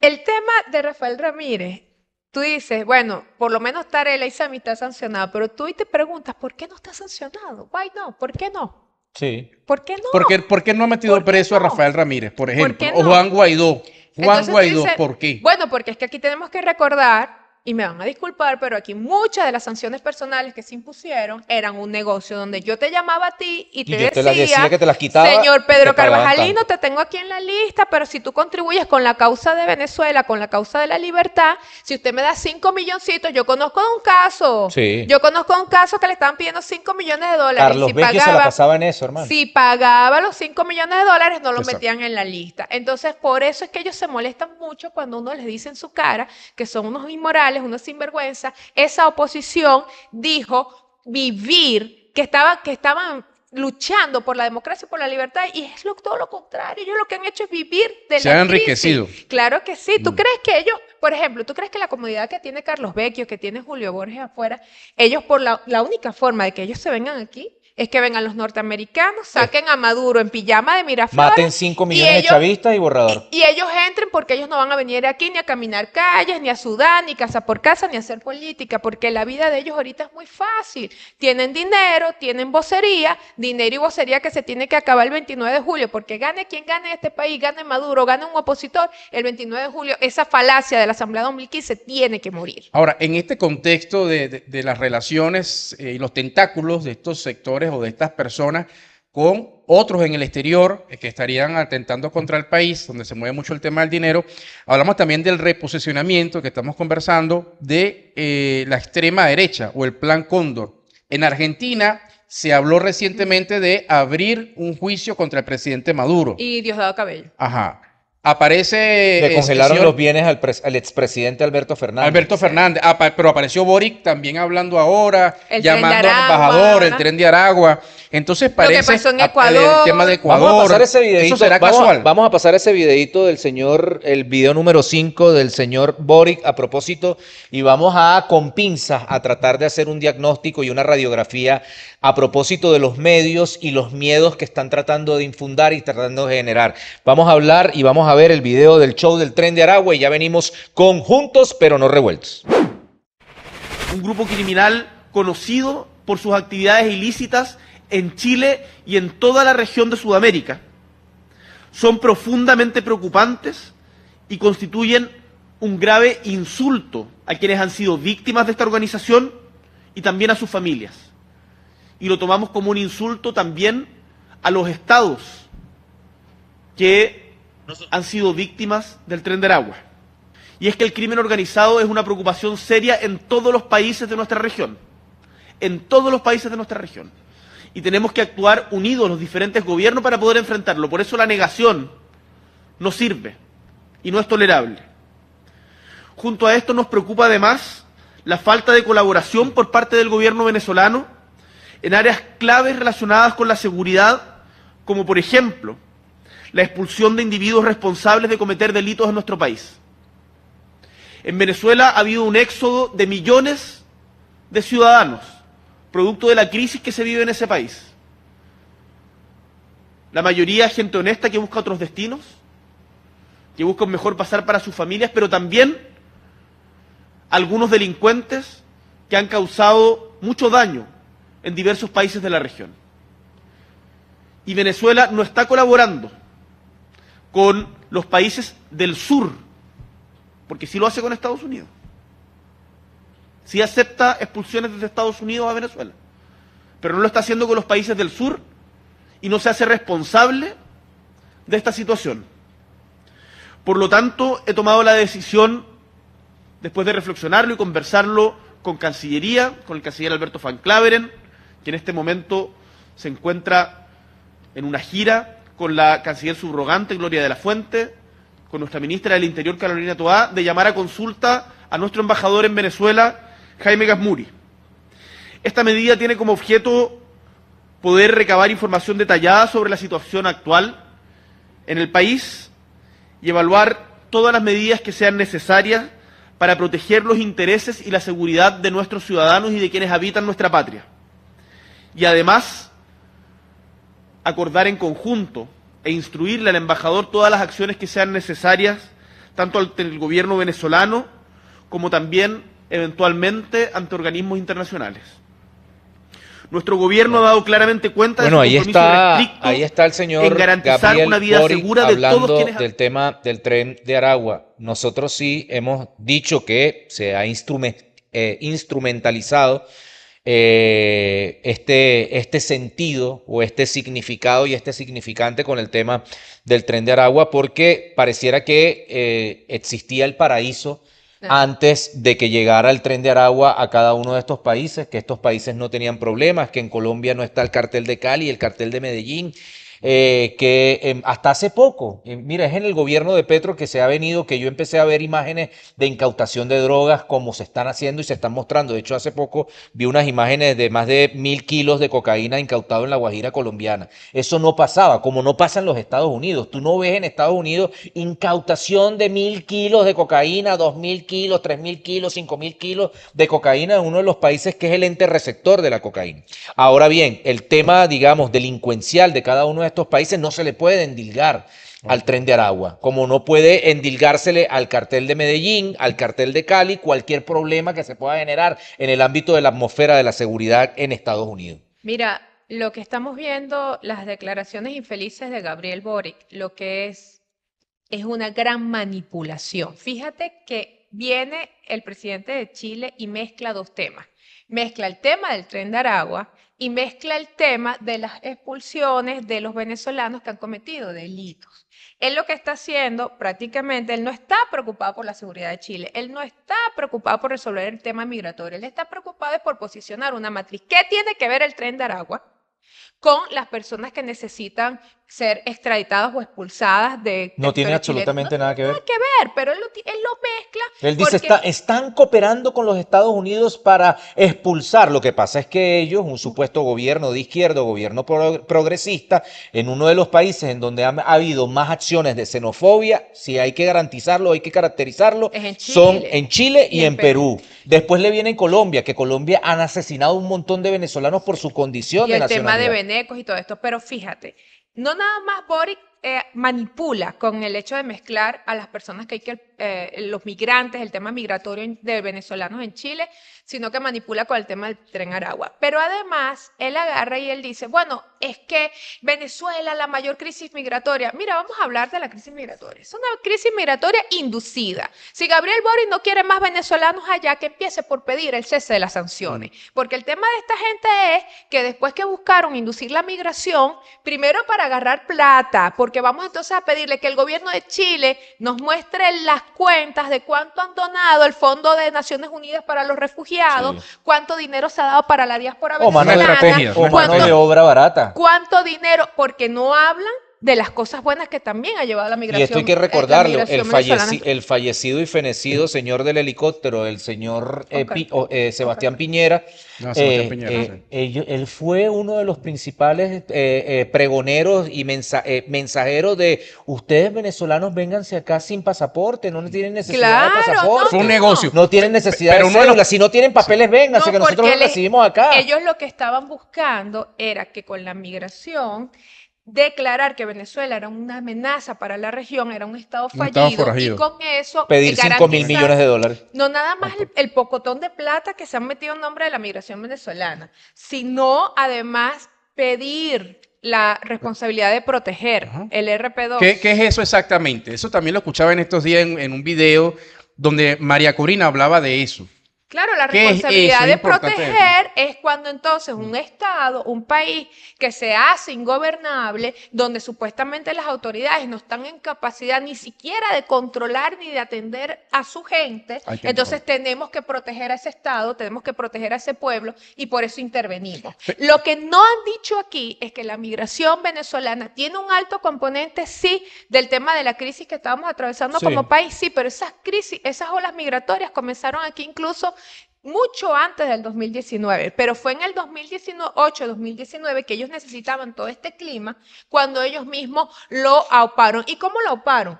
Speaker 3: El tema de Rafael Ramírez, tú dices, bueno, por lo menos Tarela y Sami está sancionado, pero tú y te preguntas, ¿por qué no está sancionado? Why no? ¿Por qué no? Sí. ¿Por qué no? ¿Por qué,
Speaker 1: por qué no ha metido preso a Rafael Ramírez, por ejemplo? O Juan Guaidó. Juan Guaidó, ¿por qué?
Speaker 3: Bueno, porque es que aquí tenemos que recordar y me van a disculpar, pero aquí muchas de las sanciones personales que se impusieron eran un negocio donde yo te llamaba a ti y te, decía, te decía que te las quitaba, señor Pedro Carvajalino, te tengo aquí en la lista, pero si tú contribuyes con la causa de Venezuela, con la causa de la libertad, si usted me da 5 milloncitos, yo conozco un caso, yo conozco un caso que le estaban pidiendo 5 millones de dólares. Carlos si pagaba, se la pasaba
Speaker 2: eso, hermano. Si
Speaker 3: pagaba los 5 millones de dólares, no lo metían en la lista. Entonces, por eso es que ellos se molestan mucho cuando uno les dice en su cara que son unos inmorales uno unos sinvergüenzas, esa oposición dijo vivir, que, estaba, que estaban luchando por la democracia, por la libertad, y es todo lo contrario. Ellos lo que han hecho es vivir de la Se han enriquecido. Claro que sí. ¿Tú mm. crees que ellos, por ejemplo, tú crees que la comunidad que tiene Carlos Vecchio, que tiene Julio Borges afuera, ellos por la, la única forma de que ellos se vengan aquí es que vengan los norteamericanos, saquen a Maduro en pijama de Miraflores. Maten 5 millones de chavistas y borrador. Y, ellos entren porque ellos no van a venir aquí ni a caminar calles, ni a sudar, ni casa por casa, ni a hacer política, porque la vida de ellos ahorita es muy fácil. Tienen dinero, tienen vocería, dinero y vocería que se tiene que acabar el 29 de julio, porque gane quien gane este país, gane Maduro, gane un opositor, el 29 de julio esa falacia de la Asamblea 2015 tiene que morir.
Speaker 1: Ahora, en este contexto de, las relaciones eh, y los tentáculos de estos sectores, o de estas personas con otros en el exterior eh, que estarían atentando contra el país, donde se mueve mucho el tema del dinero. Hablamos también del reposicionamiento que estamos conversando de eh, la extrema derecha o el plan Cóndor. En Argentina se habló recientemente de abrir un juicio contra el presidente Maduro.
Speaker 3: Y Diosdado Cabello.
Speaker 1: Ajá. Aparece. Le congelaron los bienes al, expresidente Alberto Fernández. Alberto Fernández, ah, pero apareció Boric también hablando ahora, llamando al embajador, el tren
Speaker 2: de Aragua. Entonces
Speaker 3: parece. que
Speaker 1: El tema de Ecuador. Vamos a pasar ese videito, será casual.
Speaker 2: Vamos a pasar ese videito del señor, el video número 5 del señor Boric a propósito, y vamos a con pinzas a tratar de hacer un diagnóstico y una radiografía a propósito de los medios y los miedos que están tratando de infundar y tratando de generar. Vamos a hablar y vamos a ver el video del show del tren de Aragua y ya venimos conjuntos pero no revueltos.
Speaker 4: Un grupo criminal conocido por sus actividades ilícitas en Chile y en toda la región de Sudamérica. Son profundamente preocupantes y constituyen un grave insulto a quienes han sido víctimas de esta organización y también a sus familias y lo tomamos como un insulto también a los estados que han sido víctimas del tren de Aragua. Y es que el crimen organizado es una preocupación seria en todos los países de nuestra región. En todos los países de nuestra región. Y tenemos que actuar unidos los diferentes gobiernos para poder enfrentarlo. Por eso la negación no sirve y no es tolerable. Junto a esto nos preocupa además la falta de colaboración por parte del gobierno venezolano en áreas claves relacionadas con la seguridad, como por ejemplo la expulsión de individuos responsables de cometer delitos en nuestro país. En Venezuela ha habido un éxodo de millones de ciudadanos, producto de la crisis que se vive en ese país. La mayoría es gente honesta que busca otros destinos, que busca un mejor pasar para sus familias, pero también algunos delincuentes que han causado mucho daño en diversos países de la región. Y Venezuela no está colaborando con los países del sur, porque sí lo hace con Estados Unidos. Sí acepta expulsiones desde Estados Unidos a Venezuela, pero no lo está haciendo con los países del sur y no se hace responsable de esta situación. Por lo tanto, he tomado la decisión, después de reflexionarlo y conversarlo con Cancillería, con el canciller Alberto Van Claveren, que en este momento se encuentra en una gira con la canciller subrogante Gloria de la Fuente, con nuestra ministra del Interior Carolina Toá, de llamar a consulta a nuestro embajador en Venezuela, Jaime Gasmuri. Esta medida tiene como objeto poder recabar información detallada sobre la situación actual en el país y evaluar todas las medidas que sean necesarias para proteger los intereses y la seguridad de nuestros ciudadanos y de quienes habitan nuestra patria y además acordar en conjunto e instruirle al embajador todas las acciones que sean necesarias, tanto ante el gobierno venezolano como también eventualmente ante organismos internacionales. Nuestro gobierno ha dado claramente cuenta de que ahí está,
Speaker 2: ahí está el señor en garantizar una vida segura de hablando todos quienes... del tema del tren de Aragua. Nosotros sí hemos dicho que se ha eh, instrumentalizado eh, este, este sentido o este significado y este significante con el tema del tren de Aragua, porque pareciera que eh, existía el paraíso antes de que llegara el tren de Aragua a cada uno de estos países, que estos países no tenían problemas, que en Colombia no está el cartel de Cali, el cartel de Medellín, eh, que em, hasta hace poco, eh, mira, es en el gobierno de Petro que se ha venido, que yo empecé a ver imágenes de incautación de drogas como se están haciendo y se están mostrando. De hecho, hace poco vi unas imágenes de más de mil kilos de cocaína incautado en la Guajira colombiana. Eso no pasaba, como no pasa en los Estados Unidos. Tú no ves en Estados Unidos incautación de mil kilos de cocaína, dos mil kilos, tres mil kilos, cinco mil kilos de cocaína en uno de los países que es el ente receptor de la cocaína. Ahora bien, el tema, digamos, delincuencial de cada uno de estos países no se le puede endilgar al tren de Aragua, como no puede endilgársele al cartel de Medellín, al cartel de Cali, cualquier problema que se pueda generar en el ámbito de la atmósfera de la seguridad en Estados Unidos.
Speaker 3: Mira, lo que estamos viendo, las declaraciones infelices de Gabriel Boric, lo que es es una gran manipulación. Fíjate que viene el presidente de Chile y mezcla dos temas. Mezcla el tema del tren de Aragua, y mezcla el tema de las expulsiones de los venezolanos que han cometido delitos. Él lo que está haciendo prácticamente, él no está preocupado por la seguridad de Chile, él no está preocupado por resolver el tema migratorio, él está preocupado por posicionar una matriz. ¿Qué tiene que ver el tren de Aragua con las personas que necesitan ser extraditadas o expulsadas de... No tiene absolutamente nada que ver. Nada que ver, pero él lo, mezcla. Él dice,
Speaker 2: están cooperando con los Estados Unidos para expulsar. Lo que pasa es que ellos, un supuesto gobierno de izquierda, gobierno progresista, en uno de los países en donde ha, habido más acciones de xenofobia, si hay que garantizarlo, hay que caracterizarlo,
Speaker 3: son en
Speaker 2: Chile y, en, Perú. Después le viene Colombia, que Colombia han asesinado un montón de venezolanos por su condición y el tema de
Speaker 3: venecos y todo esto, pero fíjate no nada más Boric eh, manipula con el hecho de mezclar a las personas que hay que eh, los migrantes, el tema migratorio de venezolanos en Chile, sino que manipula con el tema del tren Aragua. Pero además, él agarra y él dice, bueno, es que Venezuela, la mayor crisis migratoria, mira, vamos a hablar de la crisis migratoria. Es una crisis migratoria inducida. Si Gabriel Boris no quiere más venezolanos allá, que empiece por pedir el cese de las sanciones. Mm. Porque el tema de esta gente es que después que buscaron inducir la migración, primero para agarrar plata, porque vamos entonces a pedirle que el gobierno de Chile nos muestre las cuentas de cuánto han donado el Fondo de Naciones Unidas para los Refugiados, cuánto dinero se ha dado para la diáspora o mano de obra barata. Cuánto dinero, porque no hablan de las cosas buenas que también ha llevado la migración. Y esto hay que eh, recordarlo, el,
Speaker 2: fallecido y fenecido señor del helicóptero, el señor eh, eh, Sebastián Piñera, ah, Piñera él, fue uno de los principales pregoneros y mensajeros de ustedes venezolanos vénganse acá sin pasaporte, no tienen necesidad de pasaporte. fue un negocio. No tienen necesidad de si no tienen papeles vénganse, que nosotros los recibimos acá. Ellos
Speaker 3: lo que estaban buscando era que con la migración declarar que Venezuela era una amenaza para la región, era un Estado fallido, y con eso eh, pedir 5 mil millones de dólares. No nada más el, pocotón de plata que se han metido en nombre de la migración venezolana, sino además pedir la responsabilidad de proteger el RP2. ¿Qué,
Speaker 1: es eso exactamente? Eso también lo escuchaba en estos días en, en un video donde María Corina hablaba de eso.
Speaker 3: Claro, la responsabilidad de proteger es cuando entonces un Estado, un país que se hace ingobernable, donde supuestamente las autoridades no están en capacidad ni siquiera de controlar ni de atender a su gente, entonces tenemos que proteger a ese Estado, tenemos que proteger a ese pueblo y por eso intervenimos. Lo que no han dicho aquí es que la migración venezolana tiene un alto componente, sí, del tema de la crisis que estábamos atravesando como país, sí, pero esas crisis, esas olas migratorias comenzaron aquí incluso mucho antes del 2019, pero fue en el 2018-2019 que ellos necesitaban todo este clima cuando ellos mismos lo auparon. ¿Y cómo lo auparon?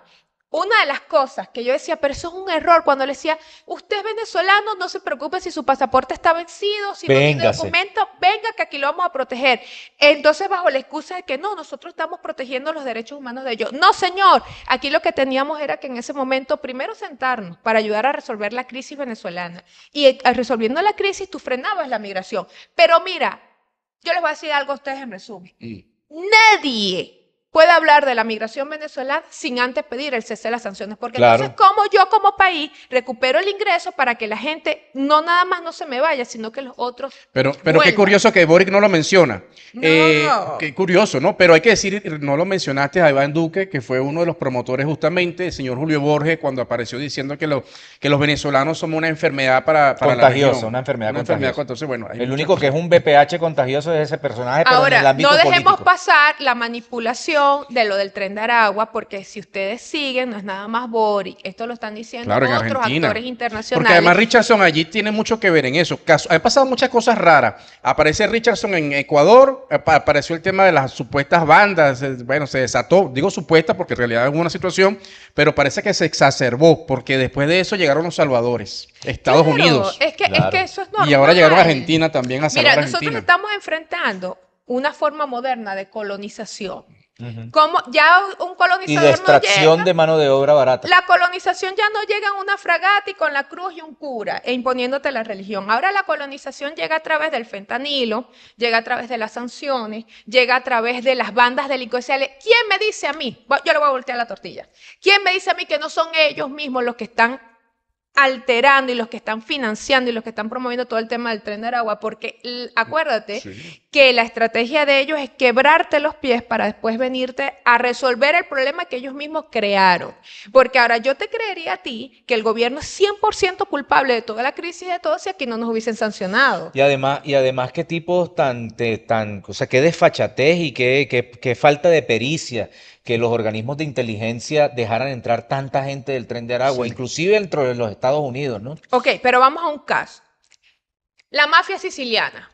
Speaker 3: Una de las cosas que yo decía, pero eso es un error, cuando le decía, usted venezolano, no se preocupe si su pasaporte está vencido, si no tiene documento, venga que aquí lo vamos a proteger. Entonces, bajo la excusa de que no, nosotros estamos protegiendo los derechos humanos de ellos. No, señor, aquí lo que teníamos era que en ese momento, primero sentarnos para ayudar a resolver la crisis venezolana. Y eh, resolviendo la crisis, tú frenabas la migración. Pero mira, yo les voy a decir algo a ustedes en resumen. Mm. Nadie puede hablar de la migración venezolana sin antes pedir el cese de las sanciones. Porque entonces, ¿cómo yo como país recupero el ingreso para que la gente no nada más no se me vaya, sino que los otros.
Speaker 1: Pero, pero qué curioso que Boric no lo menciona.
Speaker 3: Eh, qué
Speaker 1: curioso, ¿no? Pero hay que decir, no lo mencionaste a Iván Duque, que fue uno de los promotores justamente, el señor Julio Borges, cuando apareció diciendo que, lo, que los venezolanos somos una enfermedad para, para contagioso, una enfermedad contagiosa.
Speaker 2: bueno, el único que es un BPH contagioso es ese personaje.
Speaker 1: Ahora, en el ámbito no dejemos
Speaker 3: pasar la manipulación de lo del tren de Aragua, porque si ustedes siguen, no es nada más Boris esto lo están diciendo otros actores internacionales. Porque además Richardson
Speaker 1: allí tiene mucho que ver en eso. Ha pasado muchas cosas raras. Aparece Richardson en Ecuador, eh, apareció el tema de las supuestas bandas, eh, bueno, se desató, digo supuestas porque en realidad es una situación, pero parece que se exacerbó, porque después de eso llegaron los salvadores, Estados Unidos. Es que, eso es normal. Y ahora llegaron Argentina también a salvar Mira, a Argentina. nosotros
Speaker 3: estamos enfrentando una forma moderna de colonización. Como ya un colonizador. Y de extracción
Speaker 2: de mano de obra barata.
Speaker 3: La colonización ya no llega en una fragata y con la cruz y un cura e imponiéndote la religión. Ahora la colonización llega a través del fentanilo, llega a través de las sanciones, llega a través de las bandas delincuenciales. ¿Quién me dice a mí? Yo le voy a voltear la tortilla. ¿Quién me dice a mí que no son ellos mismos los que están alterando y los que están financiando y los que están promoviendo todo el tema del tren de Aragua, porque acuérdate que la estrategia de ellos es quebrarte los pies para después venirte a resolver el problema que ellos mismos crearon. Porque ahora yo te creería a ti que el gobierno es 100% culpable de toda la crisis de todos si aquí no nos hubiesen sancionado. Y
Speaker 2: además, y además qué tipos tan, tan, o sea, qué desfachatez y qué falta de pericia que los organismos de inteligencia dejaran entrar tanta gente del tren de Aragua, inclusive dentro de los Estados Unidos, ¿no?
Speaker 3: Ok, pero vamos a un caso. La mafia siciliana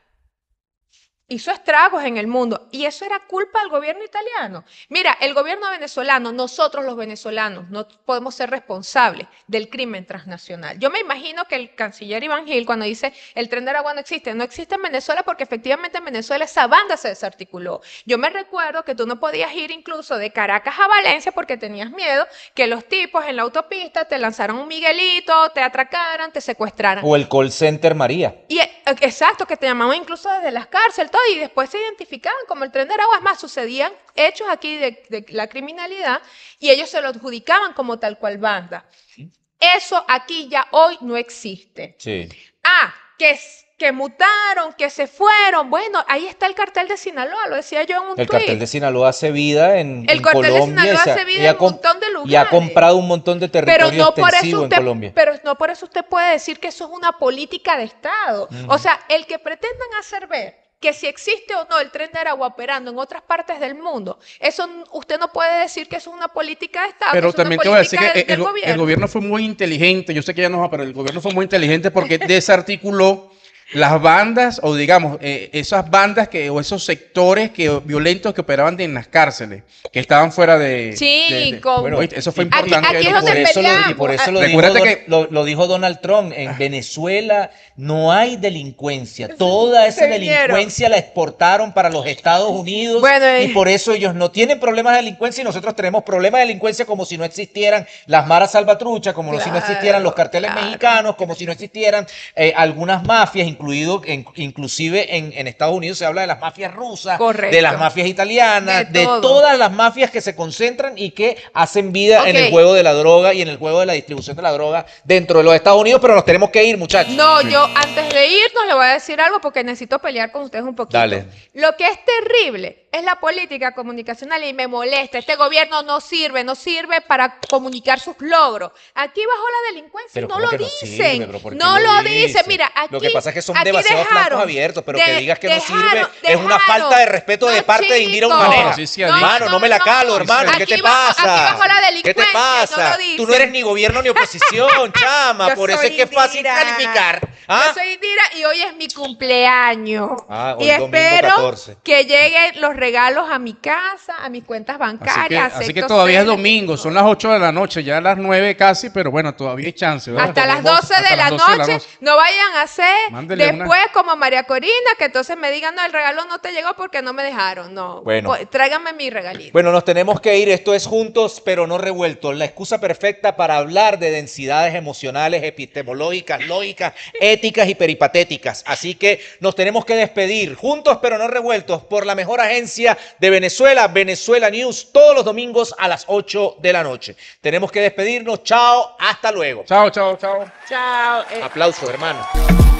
Speaker 3: hizo estragos en el mundo. Y eso era culpa del gobierno italiano. Mira, el gobierno venezolano, nosotros los venezolanos, no podemos ser responsables del crimen transnacional. Yo me imagino que el canciller Iván Gil, cuando dice el tren de Aragua no existe, no existe en Venezuela porque efectivamente en Venezuela esa banda se desarticuló. Yo me recuerdo que tú no podías ir incluso de Caracas a Valencia porque tenías miedo que los tipos en la autopista te lanzaran un Miguelito, te atracaran, te secuestraran. O el
Speaker 2: call center María.
Speaker 3: Y, eh, exacto, que te llamaban incluso desde las cárceles y después se identificaban como el tren de Aragua. más, sucedían hechos aquí de, la criminalidad y ellos se lo adjudicaban como tal cual banda. Eso aquí ya hoy no existe. Ah, que que mutaron, que se fueron. Bueno, ahí está el cartel de Sinaloa, lo decía yo en un El cartel de
Speaker 2: Sinaloa hace vida en, el El cartel de Sinaloa hace vida en un montón de lugares. Y ha comprado un montón de territorio pero no por eso usted, en Colombia.
Speaker 3: Pero no por eso usted puede decir que eso es una política de Estado. Mm. O sea, el que pretendan hacer ver que si existe o no el tren de Aragua operando en otras partes del mundo, eso usted no puede decir que es una política de Estado. Pero también te voy a decir que el, gobierno. fue
Speaker 1: muy inteligente, yo sé que ya no, pero el gobierno fue muy inteligente porque *laughs* desarticuló las bandas o digamos eh, esas bandas que o esos sectores que violentos que operaban en las
Speaker 2: cárceles que estaban fuera de sí como, bueno, eso fue importante aquí, por, eso lo, y por eso lo dijo, lo, dijo Donald Trump en Venezuela no hay delincuencia toda esa delincuencia la exportaron para los Estados Unidos eh. y por eso ellos no tienen problemas de delincuencia y nosotros tenemos problemas de delincuencia como si no existieran las maras salvatruchas como si no existieran los carteles mexicanos como si no existieran eh, algunas mafias incluido inclusive en, Estados Unidos se habla de las mafias rusas, de las mafias italianas, de, todas las mafias que se concentran y que hacen vida en el juego de la droga y en el juego de la distribución de la droga dentro de los Estados Unidos, pero nos tenemos que ir, muchachos. No, yo
Speaker 3: antes de irnos le voy a decir algo porque necesito pelear con ustedes un poquito. Dale. Lo que es terrible es la política comunicacional y me molesta. Este gobierno no sirve, no sirve para comunicar sus logros. Aquí bajo la delincuencia no lo dicen. No, lo dicen. Mira, aquí, lo que pasa es que son demasiados flancos abiertos, pero que digas que no sirve es una falta
Speaker 2: de respeto de parte de Indira Humanera. hermano, no, me la calo, hermano. ¿Qué te pasa? Aquí bajó la delincuencia. ¿Qué te pasa? Tú no eres ni gobierno ni *laughs* oposición, chama. por eso es que es fácil calificar. Yo ¿ah?
Speaker 3: soy Indira y hoy es mi cumpleaños. Ah, y espero que lleguen los regalos a mi casa, a mis cuentas bancarias. Así que, todavía es
Speaker 1: domingo, son las 8 de la noche, ya las 9 casi, pero bueno, todavía hay chance. Hasta, las 12, de la noche,
Speaker 3: no vayan a hacer después como María Corina, que entonces me digan, no, el regalo no te llegó porque no me dejaron. No, bueno. Pues, tráigame mi regalito.
Speaker 2: Bueno, nos tenemos que ir, esto es juntos, pero no revueltos. La excusa perfecta para hablar de densidades emocionales, epistemológicas, lógicas, éticas y peripatéticas. Así que nos tenemos que despedir, juntos, pero no revueltos, por la mejor agencia de Venezuela, Venezuela News, todos los domingos a las 8 de la noche. Tenemos que despedirnos. Chao, hasta luego. Chao, chao, chao.
Speaker 4: Chao. Eh.
Speaker 2: Aplauso, hermano.